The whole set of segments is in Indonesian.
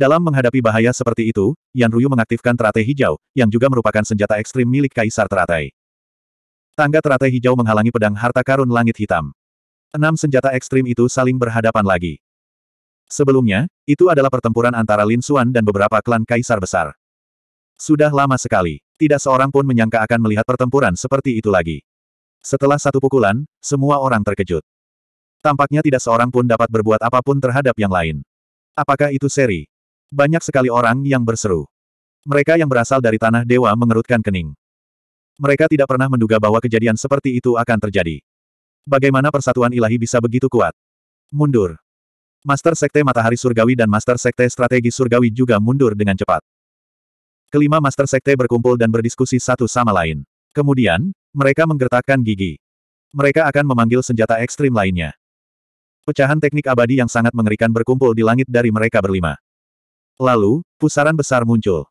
Dalam menghadapi bahaya seperti itu, Yan Ruyu mengaktifkan teratai hijau, yang juga merupakan senjata ekstrim milik Kaisar Teratai. Tangga teratai hijau menghalangi pedang harta karun langit hitam. Enam senjata ekstrim itu saling berhadapan lagi. Sebelumnya, itu adalah pertempuran antara Lin Xuan dan beberapa klan Kaisar Besar. Sudah lama sekali, tidak seorang pun menyangka akan melihat pertempuran seperti itu lagi. Setelah satu pukulan, semua orang terkejut. Tampaknya tidak seorang pun dapat berbuat apapun terhadap yang lain. Apakah itu seri? Banyak sekali orang yang berseru. Mereka yang berasal dari tanah dewa mengerutkan kening. Mereka tidak pernah menduga bahwa kejadian seperti itu akan terjadi. Bagaimana persatuan ilahi bisa begitu kuat? Mundur. Master Sekte Matahari Surgawi dan Master Sekte Strategi Surgawi juga mundur dengan cepat. Kelima Master Sekte berkumpul dan berdiskusi satu sama lain. Kemudian, mereka menggertakkan gigi. Mereka akan memanggil senjata ekstrim lainnya. Pecahan teknik abadi yang sangat mengerikan berkumpul di langit dari mereka berlima. Lalu, pusaran besar muncul.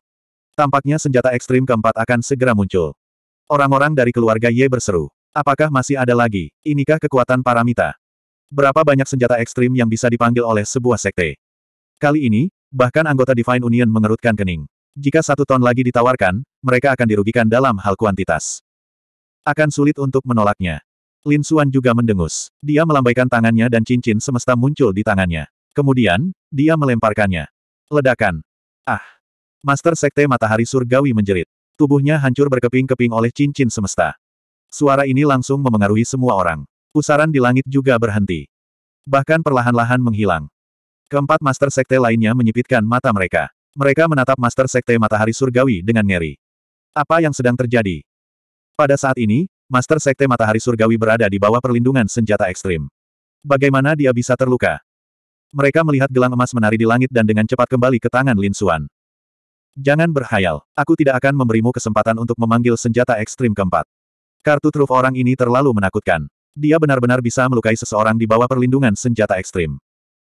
Tampaknya senjata ekstrim keempat akan segera muncul. Orang-orang dari keluarga Ye berseru. Apakah masih ada lagi? Inikah kekuatan paramita? Berapa banyak senjata ekstrim yang bisa dipanggil oleh sebuah sekte? Kali ini, bahkan anggota Divine Union mengerutkan kening. Jika satu ton lagi ditawarkan, mereka akan dirugikan dalam hal kuantitas. Akan sulit untuk menolaknya. Lin Suan juga mendengus. Dia melambaikan tangannya dan cincin semesta muncul di tangannya. Kemudian, dia melemparkannya. Ledakan. Ah! Master Sekte Matahari Surgawi menjerit. Tubuhnya hancur berkeping-keping oleh cincin semesta. Suara ini langsung memengaruhi semua orang. Pusaran di langit juga berhenti. Bahkan perlahan-lahan menghilang. Keempat Master Sekte lainnya menyipitkan mata mereka. Mereka menatap Master Sekte Matahari Surgawi dengan ngeri. Apa yang sedang terjadi? Pada saat ini, Master Sekte Matahari Surgawi berada di bawah perlindungan senjata ekstrim. Bagaimana dia bisa terluka? Mereka melihat gelang emas menari di langit dan dengan cepat kembali ke tangan Lin Xuan. Jangan berhayal, aku tidak akan memberimu kesempatan untuk memanggil senjata ekstrim keempat. Kartu truf orang ini terlalu menakutkan. Dia benar-benar bisa melukai seseorang di bawah perlindungan senjata ekstrim.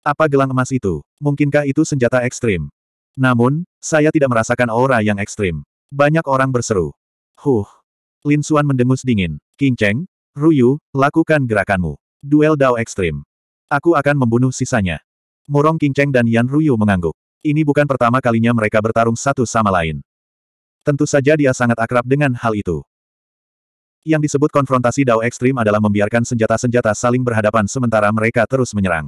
Apa gelang emas itu? Mungkinkah itu senjata ekstrim? Namun, saya tidak merasakan aura yang ekstrim. Banyak orang berseru. Huh. Lin Xuan mendengus dingin. King Cheng, Ruyu, lakukan gerakanmu. Duel Dao ekstrim. Aku akan membunuh sisanya. Murong Qingcheng dan Yan Ruyu mengangguk. Ini bukan pertama kalinya mereka bertarung satu sama lain. Tentu saja dia sangat akrab dengan hal itu. Yang disebut konfrontasi Dao ekstrim adalah membiarkan senjata-senjata saling berhadapan sementara mereka terus menyerang.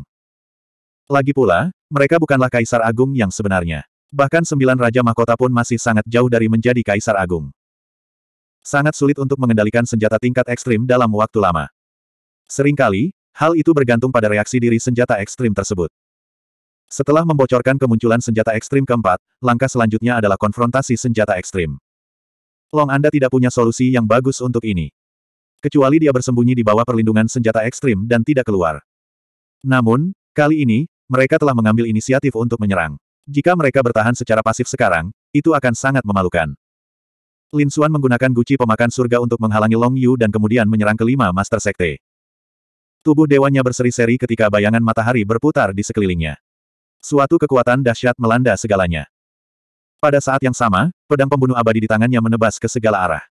Lagi pula, mereka bukanlah Kaisar Agung yang sebenarnya. Bahkan sembilan Raja Mahkota pun masih sangat jauh dari menjadi Kaisar Agung. Sangat sulit untuk mengendalikan senjata tingkat ekstrim dalam waktu lama. Seringkali, hal itu bergantung pada reaksi diri senjata ekstrim tersebut. Setelah membocorkan kemunculan senjata ekstrim keempat, langkah selanjutnya adalah konfrontasi senjata ekstrim. Long Anda tidak punya solusi yang bagus untuk ini. Kecuali dia bersembunyi di bawah perlindungan senjata ekstrim dan tidak keluar. Namun, kali ini, mereka telah mengambil inisiatif untuk menyerang. Jika mereka bertahan secara pasif sekarang, itu akan sangat memalukan. Lin Xuan menggunakan guci pemakan surga untuk menghalangi Long Yu dan kemudian menyerang kelima Master Sekte. Tubuh dewanya berseri-seri ketika bayangan matahari berputar di sekelilingnya. Suatu kekuatan dahsyat melanda segalanya. Pada saat yang sama, pedang pembunuh abadi di tangannya menebas ke segala arah.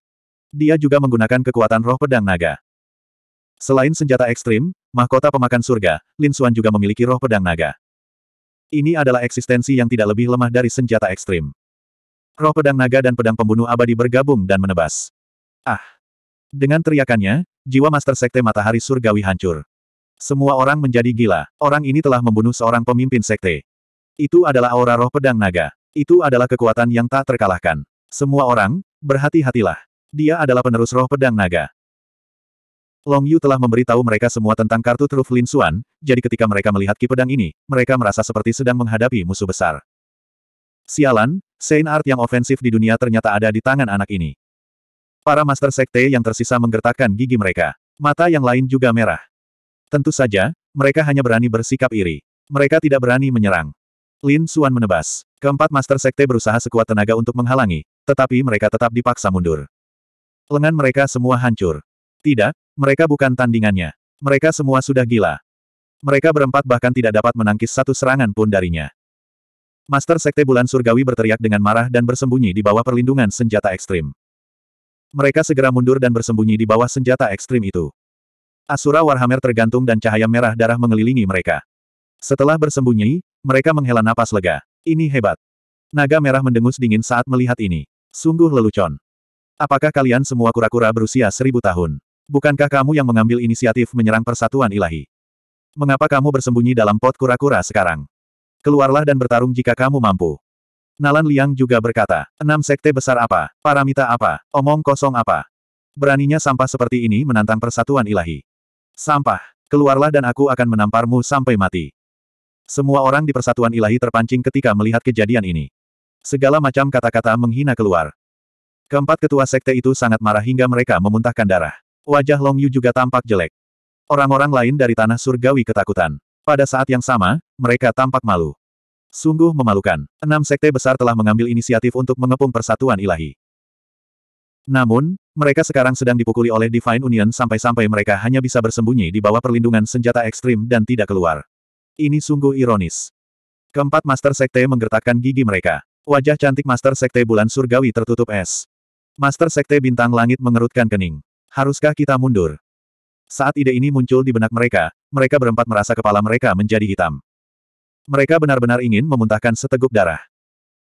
Dia juga menggunakan kekuatan roh pedang naga. Selain senjata ekstrim, mahkota pemakan surga, Lin Suan juga memiliki roh pedang naga. Ini adalah eksistensi yang tidak lebih lemah dari senjata ekstrim. Roh pedang naga dan pedang pembunuh abadi bergabung dan menebas. Ah! Dengan teriakannya, jiwa Master Sekte Matahari Surgawi hancur. Semua orang menjadi gila. Orang ini telah membunuh seorang pemimpin sekte. Itu adalah aura roh pedang naga. Itu adalah kekuatan yang tak terkalahkan. Semua orang, berhati-hatilah. Dia adalah penerus roh pedang naga. Long Yu telah memberitahu mereka semua tentang kartu truf Lin Xuan, jadi ketika mereka melihat ki pedang ini, mereka merasa seperti sedang menghadapi musuh besar. Sialan, Sein Art yang ofensif di dunia ternyata ada di tangan anak ini. Para master sekte yang tersisa menggertakkan gigi mereka. Mata yang lain juga merah. Tentu saja, mereka hanya berani bersikap iri. Mereka tidak berani menyerang. Lin Suan menebas. Keempat Master Sekte berusaha sekuat tenaga untuk menghalangi, tetapi mereka tetap dipaksa mundur. Lengan mereka semua hancur. Tidak, mereka bukan tandingannya. Mereka semua sudah gila. Mereka berempat bahkan tidak dapat menangkis satu serangan pun darinya. Master Sekte Bulan Surgawi berteriak dengan marah dan bersembunyi di bawah perlindungan senjata ekstrim. Mereka segera mundur dan bersembunyi di bawah senjata ekstrim itu. Asura Warhammer tergantung dan cahaya merah darah mengelilingi mereka. Setelah bersembunyi, mereka menghela napas lega. Ini hebat. Naga merah mendengus dingin saat melihat ini. Sungguh lelucon. Apakah kalian semua kura-kura berusia seribu tahun? Bukankah kamu yang mengambil inisiatif menyerang persatuan ilahi? Mengapa kamu bersembunyi dalam pot kura-kura sekarang? Keluarlah dan bertarung jika kamu mampu. Nalan Liang juga berkata, enam sekte besar apa, paramita apa, omong kosong apa. Beraninya sampah seperti ini menantang persatuan ilahi. Sampah. Keluarlah dan aku akan menamparmu sampai mati. Semua orang di persatuan ilahi terpancing ketika melihat kejadian ini. Segala macam kata-kata menghina keluar. Keempat ketua sekte itu sangat marah hingga mereka memuntahkan darah. Wajah Long Yu juga tampak jelek. Orang-orang lain dari tanah surgawi ketakutan. Pada saat yang sama, mereka tampak malu. Sungguh memalukan. Enam sekte besar telah mengambil inisiatif untuk mengepung persatuan ilahi. Namun, mereka sekarang sedang dipukuli oleh Divine Union sampai-sampai mereka hanya bisa bersembunyi di bawah perlindungan senjata ekstrim dan tidak keluar. Ini sungguh ironis. Keempat Master Sekte menggertakkan gigi mereka. Wajah cantik Master Sekte Bulan Surgawi tertutup es. Master Sekte Bintang Langit mengerutkan kening. Haruskah kita mundur? Saat ide ini muncul di benak mereka, mereka berempat merasa kepala mereka menjadi hitam. Mereka benar-benar ingin memuntahkan seteguk darah.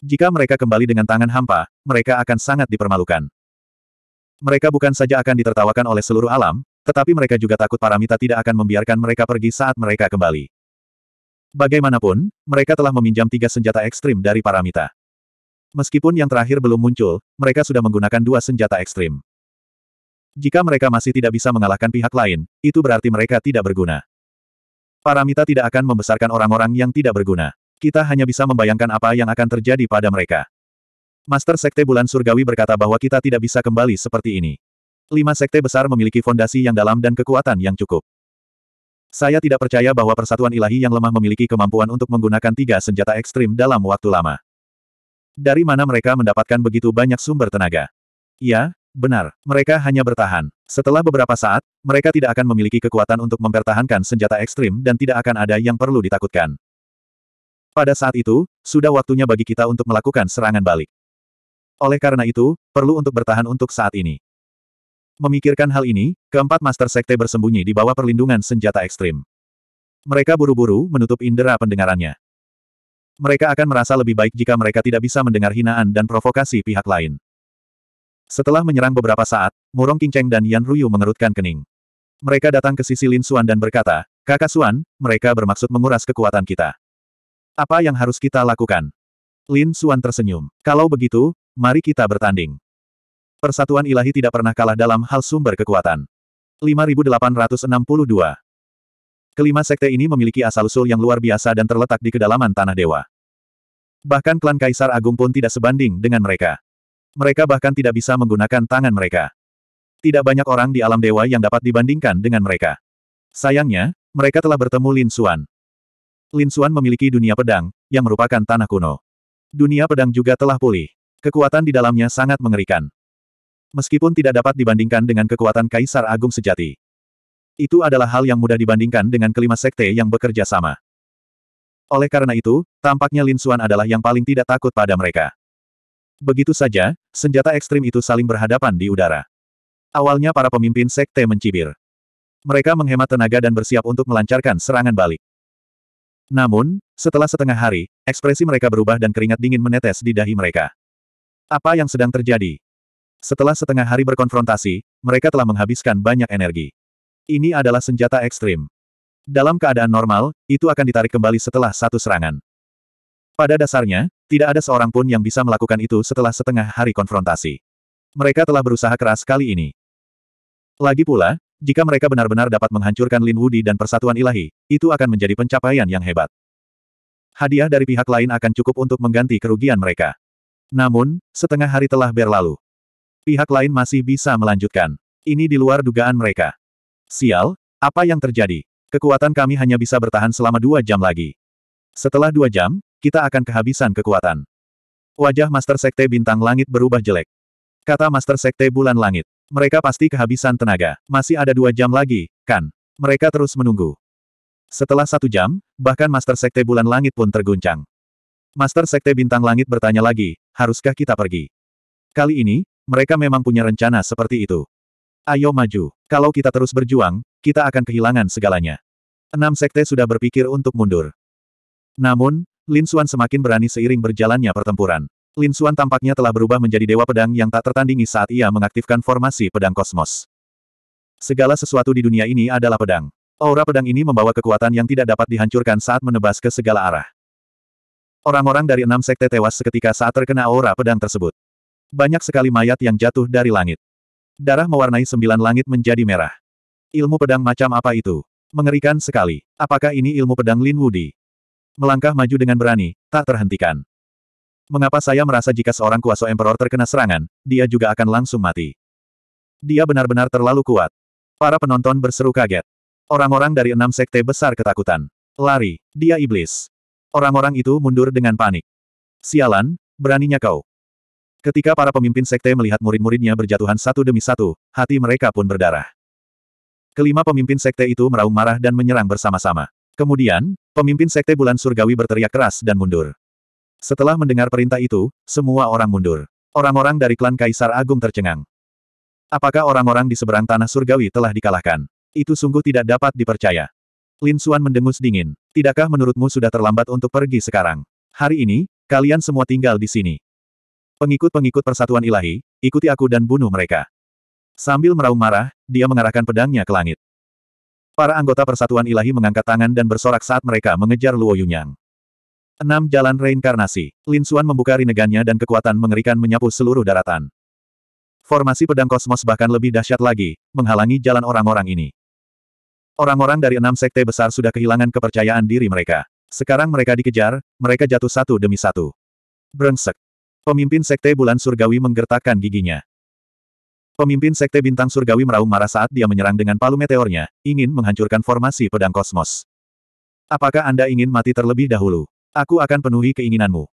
Jika mereka kembali dengan tangan hampa, mereka akan sangat dipermalukan. Mereka bukan saja akan ditertawakan oleh seluruh alam, tetapi mereka juga takut Paramita tidak akan membiarkan mereka pergi saat mereka kembali. Bagaimanapun, mereka telah meminjam tiga senjata ekstrim dari Paramita. Meskipun yang terakhir belum muncul, mereka sudah menggunakan dua senjata ekstrim. Jika mereka masih tidak bisa mengalahkan pihak lain, itu berarti mereka tidak berguna. Paramita tidak akan membesarkan orang-orang yang tidak berguna. Kita hanya bisa membayangkan apa yang akan terjadi pada mereka. Master Sekte Bulan Surgawi berkata bahwa kita tidak bisa kembali seperti ini. Lima sekte besar memiliki fondasi yang dalam dan kekuatan yang cukup. Saya tidak percaya bahwa persatuan ilahi yang lemah memiliki kemampuan untuk menggunakan tiga senjata ekstrim dalam waktu lama. Dari mana mereka mendapatkan begitu banyak sumber tenaga? Ya, benar, mereka hanya bertahan. Setelah beberapa saat, mereka tidak akan memiliki kekuatan untuk mempertahankan senjata ekstrim dan tidak akan ada yang perlu ditakutkan. Pada saat itu, sudah waktunya bagi kita untuk melakukan serangan balik. Oleh karena itu, perlu untuk bertahan untuk saat ini. Memikirkan hal ini, keempat Master Sekte bersembunyi di bawah perlindungan senjata ekstrim. Mereka buru-buru menutup indera pendengarannya. Mereka akan merasa lebih baik jika mereka tidak bisa mendengar hinaan dan provokasi pihak lain. Setelah menyerang beberapa saat, Murong kinceng dan Yan Ruyu mengerutkan kening. Mereka datang ke sisi Lin Suan dan berkata, Kakak Suan, mereka bermaksud menguras kekuatan kita. Apa yang harus kita lakukan? Lin Suan tersenyum. Kalau begitu, Mari kita bertanding. Persatuan ilahi tidak pernah kalah dalam hal sumber kekuatan. 5862 Kelima sekte ini memiliki asal-usul yang luar biasa dan terletak di kedalaman tanah dewa. Bahkan klan Kaisar Agung pun tidak sebanding dengan mereka. Mereka bahkan tidak bisa menggunakan tangan mereka. Tidak banyak orang di alam dewa yang dapat dibandingkan dengan mereka. Sayangnya, mereka telah bertemu Lin Xuan. Lin Xuan memiliki dunia pedang, yang merupakan tanah kuno. Dunia pedang juga telah pulih. Kekuatan di dalamnya sangat mengerikan. Meskipun tidak dapat dibandingkan dengan kekuatan Kaisar Agung sejati. Itu adalah hal yang mudah dibandingkan dengan kelima sekte yang bekerja sama. Oleh karena itu, tampaknya Lin Xuan adalah yang paling tidak takut pada mereka. Begitu saja, senjata ekstrim itu saling berhadapan di udara. Awalnya para pemimpin sekte mencibir. Mereka menghemat tenaga dan bersiap untuk melancarkan serangan balik. Namun, setelah setengah hari, ekspresi mereka berubah dan keringat dingin menetes di dahi mereka. Apa yang sedang terjadi? Setelah setengah hari berkonfrontasi, mereka telah menghabiskan banyak energi. Ini adalah senjata ekstrim. Dalam keadaan normal, itu akan ditarik kembali setelah satu serangan. Pada dasarnya, tidak ada seorang pun yang bisa melakukan itu setelah setengah hari konfrontasi. Mereka telah berusaha keras kali ini. Lagi pula, jika mereka benar-benar dapat menghancurkan Lin Wudi dan persatuan ilahi, itu akan menjadi pencapaian yang hebat. Hadiah dari pihak lain akan cukup untuk mengganti kerugian mereka. Namun, setengah hari telah berlalu. Pihak lain masih bisa melanjutkan. Ini di luar dugaan mereka. Sial, apa yang terjadi? Kekuatan kami hanya bisa bertahan selama dua jam lagi. Setelah dua jam, kita akan kehabisan kekuatan. Wajah Master Sekte Bintang Langit berubah jelek. Kata Master Sekte Bulan Langit. Mereka pasti kehabisan tenaga. Masih ada dua jam lagi, kan? Mereka terus menunggu. Setelah satu jam, bahkan Master Sekte Bulan Langit pun terguncang. Master Sekte Bintang Langit bertanya lagi, haruskah kita pergi? Kali ini, mereka memang punya rencana seperti itu. Ayo maju. Kalau kita terus berjuang, kita akan kehilangan segalanya. Enam sekte sudah berpikir untuk mundur. Namun, Lin Xuan semakin berani seiring berjalannya pertempuran. Lin Xuan tampaknya telah berubah menjadi dewa pedang yang tak tertandingi saat ia mengaktifkan formasi pedang kosmos. Segala sesuatu di dunia ini adalah pedang. Aura pedang ini membawa kekuatan yang tidak dapat dihancurkan saat menebas ke segala arah. Orang-orang dari enam sekte tewas seketika saat terkena aura pedang tersebut. Banyak sekali mayat yang jatuh dari langit. Darah mewarnai sembilan langit menjadi merah. Ilmu pedang macam apa itu? Mengerikan sekali. Apakah ini ilmu pedang Lin Wudi? Melangkah maju dengan berani, tak terhentikan. Mengapa saya merasa jika seorang kuasa emperor terkena serangan, dia juga akan langsung mati? Dia benar-benar terlalu kuat. Para penonton berseru kaget. Orang-orang dari enam sekte besar ketakutan. Lari, dia iblis. Orang-orang itu mundur dengan panik. Sialan, beraninya kau. Ketika para pemimpin sekte melihat murid-muridnya berjatuhan satu demi satu, hati mereka pun berdarah. Kelima pemimpin sekte itu meraung marah dan menyerang bersama-sama. Kemudian, pemimpin sekte bulan surgawi berteriak keras dan mundur. Setelah mendengar perintah itu, semua orang mundur. Orang-orang dari klan Kaisar Agung tercengang. Apakah orang-orang di seberang tanah surgawi telah dikalahkan? Itu sungguh tidak dapat dipercaya. Lin Suan mendengus dingin. Tidakkah menurutmu sudah terlambat untuk pergi sekarang? Hari ini, kalian semua tinggal di sini. Pengikut-pengikut persatuan ilahi, ikuti aku dan bunuh mereka. Sambil meraung marah, dia mengarahkan pedangnya ke langit. Para anggota persatuan ilahi mengangkat tangan dan bersorak saat mereka mengejar Luo Yunyang. Enam Jalan Reinkarnasi Lin Suan membuka rinegannya dan kekuatan mengerikan menyapu seluruh daratan. Formasi pedang kosmos bahkan lebih dahsyat lagi, menghalangi jalan orang-orang ini. Orang-orang dari enam sekte besar sudah kehilangan kepercayaan diri mereka. Sekarang mereka dikejar, mereka jatuh satu demi satu. Brengsek. Pemimpin sekte bulan surgawi menggertakkan giginya. Pemimpin sekte bintang surgawi meraung marah saat dia menyerang dengan palu meteornya, ingin menghancurkan formasi pedang kosmos. Apakah Anda ingin mati terlebih dahulu? Aku akan penuhi keinginanmu.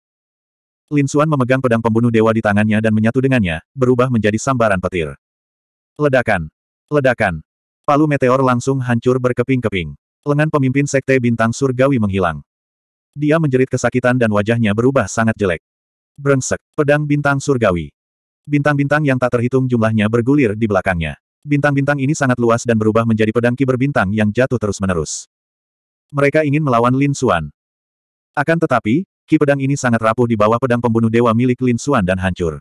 Lin Xuan memegang pedang pembunuh dewa di tangannya dan menyatu dengannya, berubah menjadi sambaran petir. Ledakan. Ledakan. Palu meteor langsung hancur berkeping-keping. Lengan pemimpin Sekte Bintang Surgawi menghilang. Dia menjerit kesakitan dan wajahnya berubah sangat jelek. Brengsek, pedang bintang surgawi. Bintang-bintang yang tak terhitung jumlahnya bergulir di belakangnya. Bintang-bintang ini sangat luas dan berubah menjadi pedang bintang yang jatuh terus-menerus. Mereka ingin melawan Lin Xuan. Akan tetapi, ki pedang ini sangat rapuh di bawah pedang pembunuh dewa milik Lin Xuan dan hancur.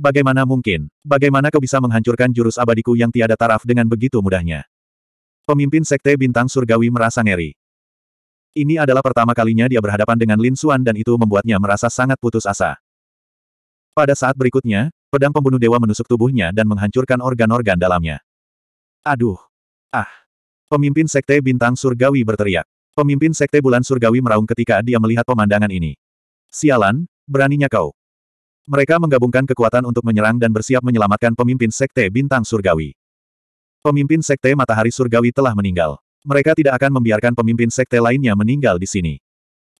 Bagaimana mungkin? Bagaimana kau bisa menghancurkan jurus abadiku yang tiada taraf dengan begitu mudahnya? Pemimpin Sekte Bintang Surgawi merasa ngeri. Ini adalah pertama kalinya dia berhadapan dengan Lin Xuan dan itu membuatnya merasa sangat putus asa. Pada saat berikutnya, pedang pembunuh dewa menusuk tubuhnya dan menghancurkan organ-organ dalamnya. Aduh! Ah! Pemimpin Sekte Bintang Surgawi berteriak. Pemimpin Sekte Bulan Surgawi meraung ketika dia melihat pemandangan ini. Sialan, beraninya kau. Mereka menggabungkan kekuatan untuk menyerang dan bersiap menyelamatkan pemimpin Sekte Bintang Surgawi. Pemimpin Sekte Matahari Surgawi telah meninggal. Mereka tidak akan membiarkan pemimpin Sekte lainnya meninggal di sini.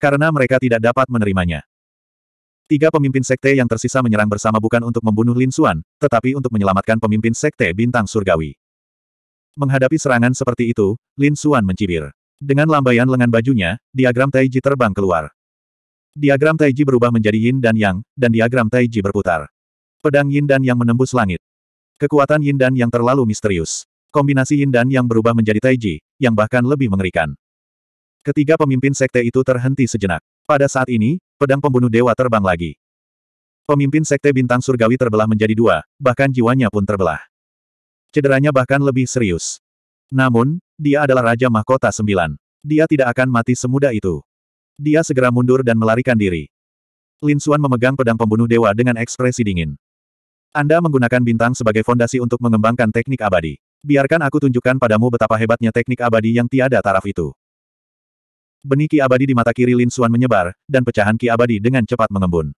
Karena mereka tidak dapat menerimanya. Tiga pemimpin Sekte yang tersisa menyerang bersama bukan untuk membunuh Lin Xuan, tetapi untuk menyelamatkan pemimpin Sekte Bintang Surgawi. Menghadapi serangan seperti itu, Lin Xuan mencibir. Dengan lambaian lengan bajunya, diagram Taiji terbang keluar. Diagram Taiji berubah menjadi Yin dan Yang, dan diagram Taiji berputar. Pedang Yin dan Yang menembus langit. Kekuatan Yin dan Yang terlalu misterius. Kombinasi Yin dan Yang berubah menjadi Taiji, yang bahkan lebih mengerikan. Ketiga pemimpin sekte itu terhenti sejenak. Pada saat ini, pedang pembunuh dewa terbang lagi. Pemimpin sekte bintang surgawi terbelah menjadi dua, bahkan jiwanya pun terbelah. Cederanya bahkan lebih serius. Namun, dia adalah Raja Mahkota Sembilan. Dia tidak akan mati semudah itu. Dia segera mundur dan melarikan diri. Lin Xuan memegang pedang pembunuh dewa dengan ekspresi dingin. Anda menggunakan bintang sebagai fondasi untuk mengembangkan teknik abadi. Biarkan aku tunjukkan padamu betapa hebatnya teknik abadi yang tiada taraf itu. Benih ki abadi di mata kiri Lin Xuan menyebar, dan pecahan ki abadi dengan cepat mengembun.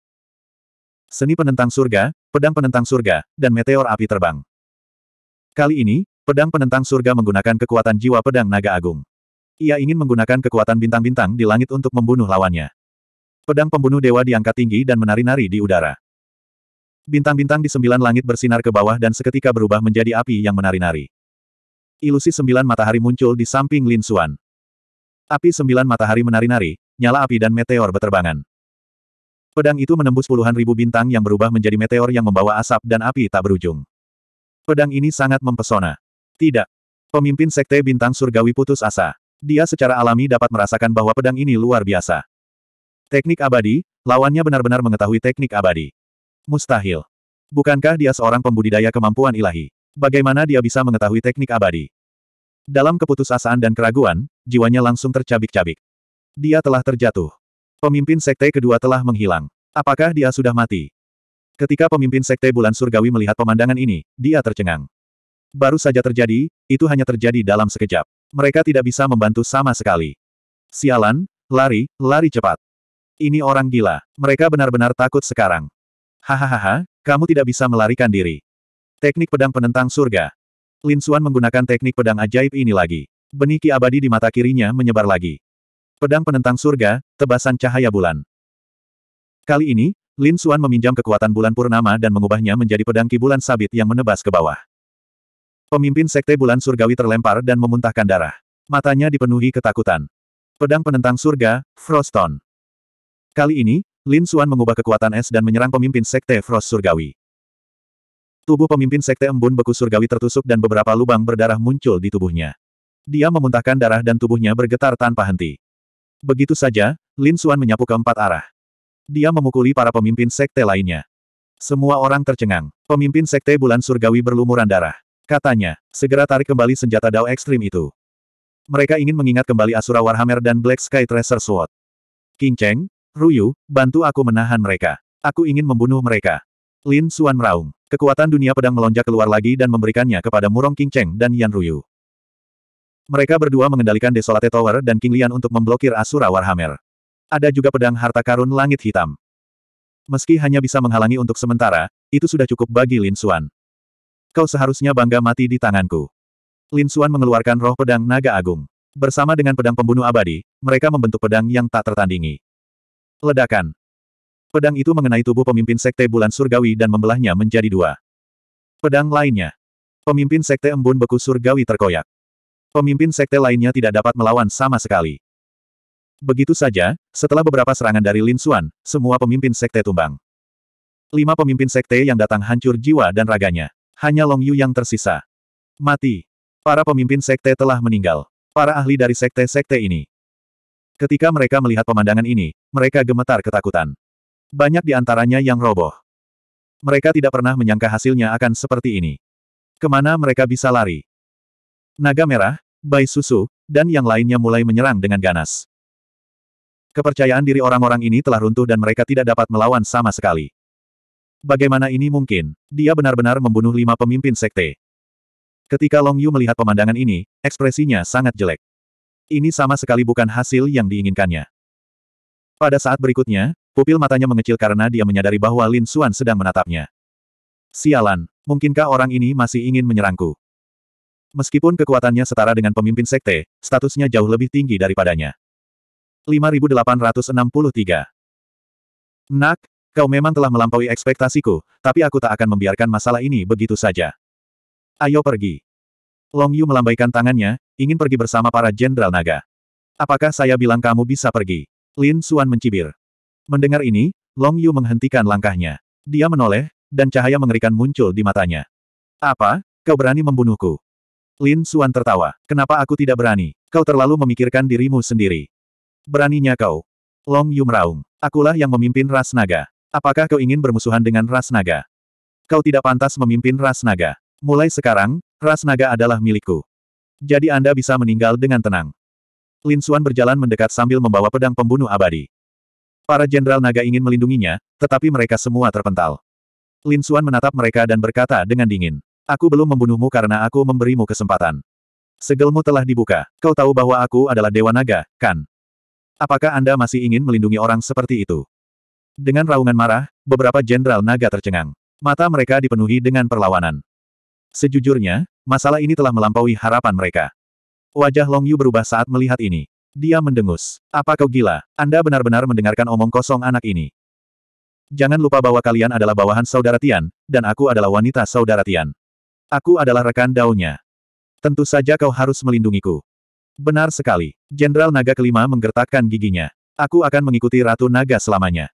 Seni penentang surga, pedang penentang surga, dan meteor api terbang. Kali ini, pedang penentang surga menggunakan kekuatan jiwa pedang naga agung. Ia ingin menggunakan kekuatan bintang-bintang di langit untuk membunuh lawannya. Pedang pembunuh dewa diangkat tinggi dan menari-nari di udara. Bintang-bintang di sembilan langit bersinar ke bawah dan seketika berubah menjadi api yang menari-nari. Ilusi sembilan matahari muncul di samping Lin Xuan. Api sembilan matahari menari-nari, nyala api dan meteor beterbangan. Pedang itu menembus puluhan ribu bintang yang berubah menjadi meteor yang membawa asap dan api tak berujung. Pedang ini sangat mempesona. Tidak. Pemimpin Sekte Bintang Surgawi putus asa. Dia secara alami dapat merasakan bahwa pedang ini luar biasa. Teknik abadi, lawannya benar-benar mengetahui teknik abadi. Mustahil. Bukankah dia seorang pembudidaya kemampuan ilahi? Bagaimana dia bisa mengetahui teknik abadi? Dalam keputusasaan dan keraguan, jiwanya langsung tercabik-cabik. Dia telah terjatuh. Pemimpin sekte kedua telah menghilang. Apakah dia sudah mati? Ketika pemimpin sekte bulan surgawi melihat pemandangan ini, dia tercengang. Baru saja terjadi, itu hanya terjadi dalam sekejap mereka tidak bisa membantu sama sekali. Sialan, lari, lari cepat. Ini orang gila. Mereka benar-benar takut sekarang. Hahaha, kamu tidak bisa melarikan diri. Teknik pedang penentang surga. Lin Xuan menggunakan teknik pedang ajaib ini lagi. Benih ki abadi di mata kirinya menyebar lagi. Pedang penentang surga, tebasan cahaya bulan. Kali ini, Lin Xuan meminjam kekuatan bulan purnama dan mengubahnya menjadi pedang ki bulan sabit yang menebas ke bawah. Pemimpin Sekte Bulan Surgawi terlempar dan memuntahkan darah. Matanya dipenuhi ketakutan. Pedang penentang surga, Froston. Kali ini, Lin Suan mengubah kekuatan es dan menyerang pemimpin Sekte Frost Surgawi. Tubuh pemimpin Sekte Embun Beku Surgawi tertusuk dan beberapa lubang berdarah muncul di tubuhnya. Dia memuntahkan darah dan tubuhnya bergetar tanpa henti. Begitu saja, Lin Suan menyapu keempat arah. Dia memukuli para pemimpin Sekte lainnya. Semua orang tercengang. Pemimpin Sekte Bulan Surgawi berlumuran darah. Katanya, segera tarik kembali senjata Dao ekstrim itu. Mereka ingin mengingat kembali Asura Warhammer dan Black Sky Tracer Sword. King Cheng, Ruyu, bantu aku menahan mereka. Aku ingin membunuh mereka. Lin Xuan meraung. Kekuatan dunia pedang melonjak keluar lagi dan memberikannya kepada Murong King Cheng dan Yan Ruyu. Mereka berdua mengendalikan Desolate Tower dan King Lian untuk memblokir Asura Warhammer. Ada juga pedang harta karun langit hitam. Meski hanya bisa menghalangi untuk sementara, itu sudah cukup bagi Lin Xuan. Kau seharusnya bangga mati di tanganku. Lin Suan mengeluarkan roh pedang naga agung. Bersama dengan pedang pembunuh abadi, mereka membentuk pedang yang tak tertandingi. Ledakan. Pedang itu mengenai tubuh pemimpin Sekte Bulan Surgawi dan membelahnya menjadi dua. Pedang lainnya. Pemimpin Sekte Embun Beku Surgawi terkoyak. Pemimpin Sekte lainnya tidak dapat melawan sama sekali. Begitu saja, setelah beberapa serangan dari Lin Suan, semua pemimpin Sekte tumbang. Lima pemimpin Sekte yang datang hancur jiwa dan raganya hanya Long Yu yang tersisa. Mati. Para pemimpin sekte telah meninggal. Para ahli dari sekte-sekte ini. Ketika mereka melihat pemandangan ini, mereka gemetar ketakutan. Banyak di antaranya yang roboh. Mereka tidak pernah menyangka hasilnya akan seperti ini. Kemana mereka bisa lari? Naga Merah, Bai Susu, dan yang lainnya mulai menyerang dengan ganas. Kepercayaan diri orang-orang ini telah runtuh dan mereka tidak dapat melawan sama sekali. Bagaimana ini mungkin? Dia benar-benar membunuh lima pemimpin sekte. Ketika Long Yu melihat pemandangan ini, ekspresinya sangat jelek. Ini sama sekali bukan hasil yang diinginkannya. Pada saat berikutnya, pupil matanya mengecil karena dia menyadari bahwa Lin Xuan sedang menatapnya. Sialan, mungkinkah orang ini masih ingin menyerangku? Meskipun kekuatannya setara dengan pemimpin sekte, statusnya jauh lebih tinggi daripadanya. 5863 Nak, Kau memang telah melampaui ekspektasiku, tapi aku tak akan membiarkan masalah ini begitu saja. Ayo pergi. Long Yu melambaikan tangannya, ingin pergi bersama para jenderal naga. Apakah saya bilang kamu bisa pergi? Lin Suan mencibir. Mendengar ini, Long Yu menghentikan langkahnya. Dia menoleh, dan cahaya mengerikan muncul di matanya. Apa? Kau berani membunuhku? Lin Suan tertawa. Kenapa aku tidak berani? Kau terlalu memikirkan dirimu sendiri. Beraninya kau. Long Yu meraung. Akulah yang memimpin ras naga. Apakah kau ingin bermusuhan dengan ras naga? Kau tidak pantas memimpin ras naga. Mulai sekarang, ras naga adalah milikku. Jadi Anda bisa meninggal dengan tenang. Lin Xuan berjalan mendekat sambil membawa pedang pembunuh abadi. Para jenderal naga ingin melindunginya, tetapi mereka semua terpental. Lin Xuan menatap mereka dan berkata dengan dingin. Aku belum membunuhmu karena aku memberimu kesempatan. Segelmu telah dibuka. Kau tahu bahwa aku adalah Dewa Naga, kan? Apakah Anda masih ingin melindungi orang seperti itu? Dengan raungan marah, beberapa jenderal naga tercengang. Mata mereka dipenuhi dengan perlawanan. Sejujurnya, masalah ini telah melampaui harapan mereka. Wajah Long Yu berubah saat melihat ini. Dia mendengus. Apa kau gila? Anda benar-benar mendengarkan omong kosong anak ini. Jangan lupa bahwa kalian adalah bawahan saudara Tian, dan aku adalah wanita saudara Tian. Aku adalah rekan daunnya. Tentu saja kau harus melindungiku. Benar sekali. Jenderal Naga kelima menggertakkan giginya. Aku akan mengikuti Ratu Naga selamanya.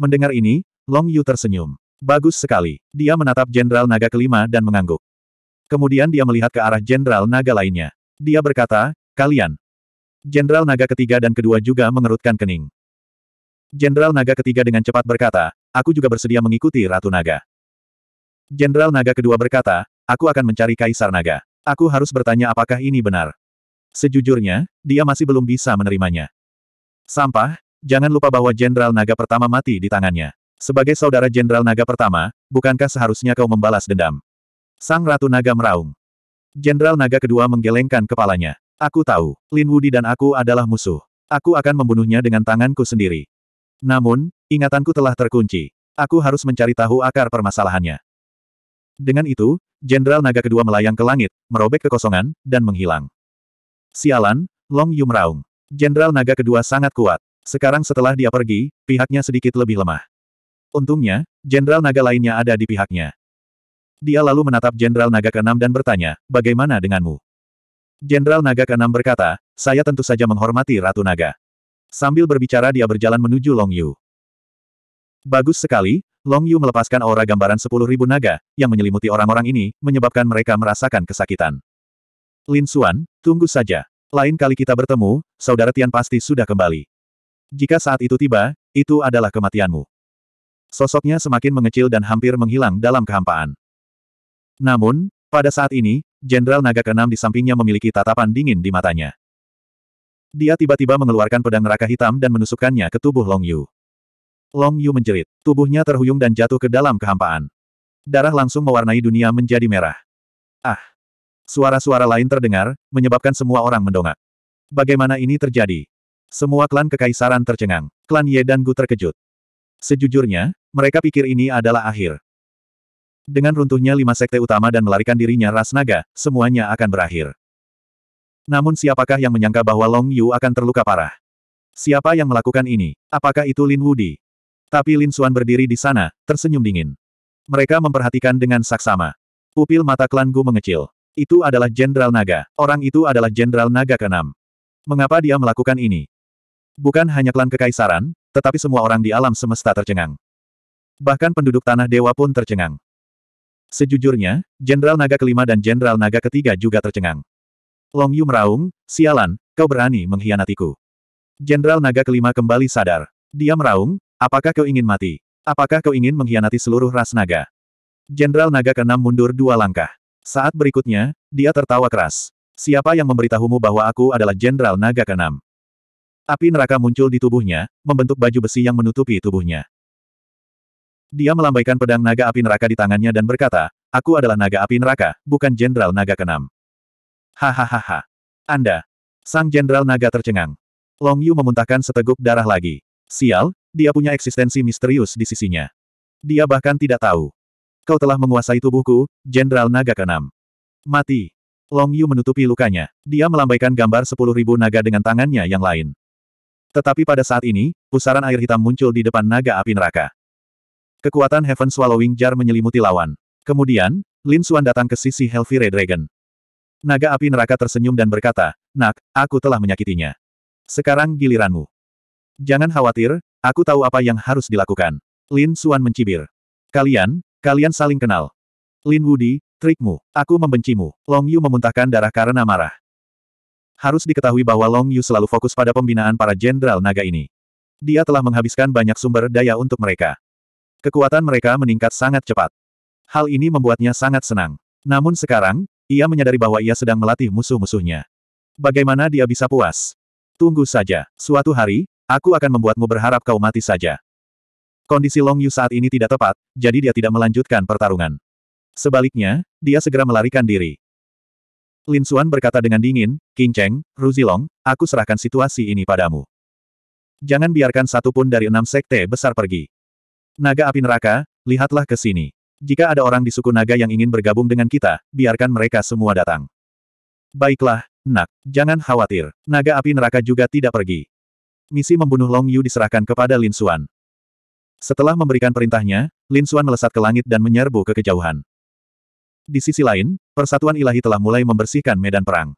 Mendengar ini, Long Yu tersenyum. Bagus sekali. Dia menatap Jenderal Naga kelima dan mengangguk. Kemudian dia melihat ke arah Jenderal Naga lainnya. Dia berkata, kalian. Jenderal Naga ketiga dan kedua juga mengerutkan kening. Jenderal Naga ketiga dengan cepat berkata, aku juga bersedia mengikuti Ratu Naga. Jenderal Naga kedua berkata, aku akan mencari Kaisar Naga. Aku harus bertanya apakah ini benar. Sejujurnya, dia masih belum bisa menerimanya. Sampah, Jangan lupa bahwa Jenderal Naga pertama mati di tangannya. Sebagai saudara Jenderal Naga pertama, bukankah seharusnya kau membalas dendam? Sang Ratu Naga meraung. Jenderal Naga kedua menggelengkan kepalanya. Aku tahu, Lin Wudi dan aku adalah musuh. Aku akan membunuhnya dengan tanganku sendiri. Namun, ingatanku telah terkunci. Aku harus mencari tahu akar permasalahannya. Dengan itu, Jenderal Naga kedua melayang ke langit, merobek kekosongan, dan menghilang. Sialan, Long Yu meraung. Jenderal Naga kedua sangat kuat. Sekarang setelah dia pergi, pihaknya sedikit lebih lemah. Untungnya, Jenderal Naga lainnya ada di pihaknya. Dia lalu menatap Jenderal Naga ke-6 dan bertanya, bagaimana denganmu? Jenderal Naga ke-6 berkata, saya tentu saja menghormati Ratu Naga. Sambil berbicara dia berjalan menuju Long Yu. Bagus sekali, Long Yu melepaskan aura gambaran sepuluh ribu naga, yang menyelimuti orang-orang ini, menyebabkan mereka merasakan kesakitan. Lin Xuan, tunggu saja. Lain kali kita bertemu, Saudara Tian pasti sudah kembali. Jika saat itu tiba, itu adalah kematianmu. Sosoknya semakin mengecil dan hampir menghilang dalam kehampaan. Namun, pada saat ini, Jenderal Naga keenam di sampingnya memiliki tatapan dingin di matanya. Dia tiba-tiba mengeluarkan pedang neraka hitam dan menusukkannya ke tubuh Long Yu. Long Yu menjerit, tubuhnya terhuyung dan jatuh ke dalam kehampaan. Darah langsung mewarnai dunia menjadi merah. Ah! Suara-suara lain terdengar, menyebabkan semua orang mendongak. Bagaimana ini terjadi? Semua klan kekaisaran tercengang. Klan Ye dan Gu terkejut. Sejujurnya, mereka pikir ini adalah akhir. Dengan runtuhnya lima sekte utama dan melarikan dirinya ras naga, semuanya akan berakhir. Namun siapakah yang menyangka bahwa Long Yu akan terluka parah? Siapa yang melakukan ini? Apakah itu Lin Wudi? Tapi Lin Xuan berdiri di sana, tersenyum dingin. Mereka memperhatikan dengan saksama. Pupil mata klan Gu mengecil. Itu adalah Jenderal Naga. Orang itu adalah Jenderal Naga ke Mengapa dia melakukan ini? Bukan hanya klan kekaisaran, tetapi semua orang di alam semesta tercengang. Bahkan penduduk tanah dewa pun tercengang. Sejujurnya, Jenderal Naga kelima dan Jenderal Naga ketiga juga tercengang. Long Yu meraung, sialan, kau berani mengkhianatiku. Jenderal Naga kelima kembali sadar. Dia meraung, apakah kau ingin mati? Apakah kau ingin mengkhianati seluruh ras naga? Jenderal Naga keenam mundur dua langkah. Saat berikutnya, dia tertawa keras. Siapa yang memberitahumu bahwa aku adalah Jenderal Naga keenam? Api neraka muncul di tubuhnya, membentuk baju besi yang menutupi tubuhnya. Dia melambaikan pedang naga api neraka di tangannya dan berkata, Aku adalah naga api neraka, bukan jenderal naga keenam. Hahaha. Anda. Sang jenderal naga tercengang. Long Yu memuntahkan seteguk darah lagi. Sial, dia punya eksistensi misterius di sisinya. Dia bahkan tidak tahu. Kau telah menguasai tubuhku, jenderal naga keenam. Mati. Long Yu menutupi lukanya. Dia melambaikan gambar sepuluh ribu naga dengan tangannya yang lain. Tetapi pada saat ini, pusaran air hitam muncul di depan naga api neraka. Kekuatan Heaven Swallowing Jar menyelimuti lawan. Kemudian, Lin Xuan datang ke sisi Red Dragon. Naga api neraka tersenyum dan berkata, Nak, aku telah menyakitinya. Sekarang giliranmu. Jangan khawatir, aku tahu apa yang harus dilakukan. Lin Xuan mencibir. Kalian, kalian saling kenal. Lin Wudi, trikmu, aku membencimu. Long Yu memuntahkan darah karena marah. Harus diketahui bahwa Long Yu selalu fokus pada pembinaan para jenderal naga ini. Dia telah menghabiskan banyak sumber daya untuk mereka. Kekuatan mereka meningkat sangat cepat. Hal ini membuatnya sangat senang. Namun sekarang, ia menyadari bahwa ia sedang melatih musuh-musuhnya. Bagaimana dia bisa puas? Tunggu saja, suatu hari, aku akan membuatmu berharap kau mati saja. Kondisi Long Yu saat ini tidak tepat, jadi dia tidak melanjutkan pertarungan. Sebaliknya, dia segera melarikan diri. Lin Xuan berkata dengan dingin, King Cheng, Ru Zilong, aku serahkan situasi ini padamu. Jangan biarkan satu pun dari enam sekte besar pergi. Naga api neraka, lihatlah ke sini. Jika ada orang di suku naga yang ingin bergabung dengan kita, biarkan mereka semua datang. Baiklah, nak, jangan khawatir, naga api neraka juga tidak pergi. Misi membunuh Long Yu diserahkan kepada Lin Xuan. Setelah memberikan perintahnya, Lin Xuan melesat ke langit dan menyerbu ke kejauhan. Di sisi lain, persatuan ilahi telah mulai membersihkan medan perang.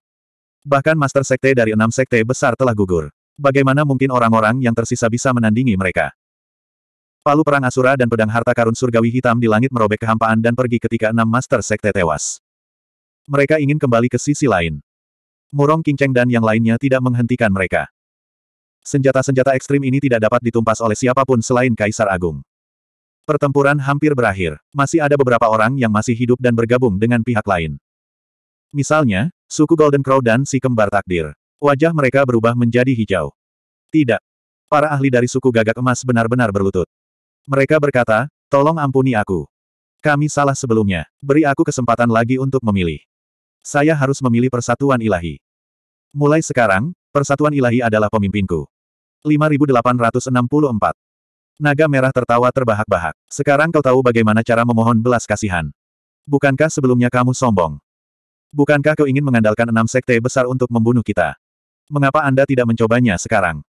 Bahkan master sekte dari enam sekte besar telah gugur. Bagaimana mungkin orang-orang yang tersisa bisa menandingi mereka? Palu perang Asura dan pedang harta karun surgawi hitam di langit merobek kehampaan dan pergi ketika enam master sekte tewas. Mereka ingin kembali ke sisi lain. Murong Kingceng dan yang lainnya tidak menghentikan mereka. Senjata-senjata ekstrim ini tidak dapat ditumpas oleh siapapun selain Kaisar Agung. Pertempuran hampir berakhir. Masih ada beberapa orang yang masih hidup dan bergabung dengan pihak lain. Misalnya, suku Golden Crow dan si kembar takdir. Wajah mereka berubah menjadi hijau. Tidak. Para ahli dari suku gagak emas benar-benar berlutut. Mereka berkata, tolong ampuni aku. Kami salah sebelumnya. Beri aku kesempatan lagi untuk memilih. Saya harus memilih persatuan ilahi. Mulai sekarang, persatuan ilahi adalah pemimpinku. 5864 Naga merah tertawa terbahak-bahak. Sekarang kau tahu bagaimana cara memohon belas kasihan. Bukankah sebelumnya kamu sombong? Bukankah kau ingin mengandalkan enam sekte besar untuk membunuh kita? Mengapa Anda tidak mencobanya sekarang?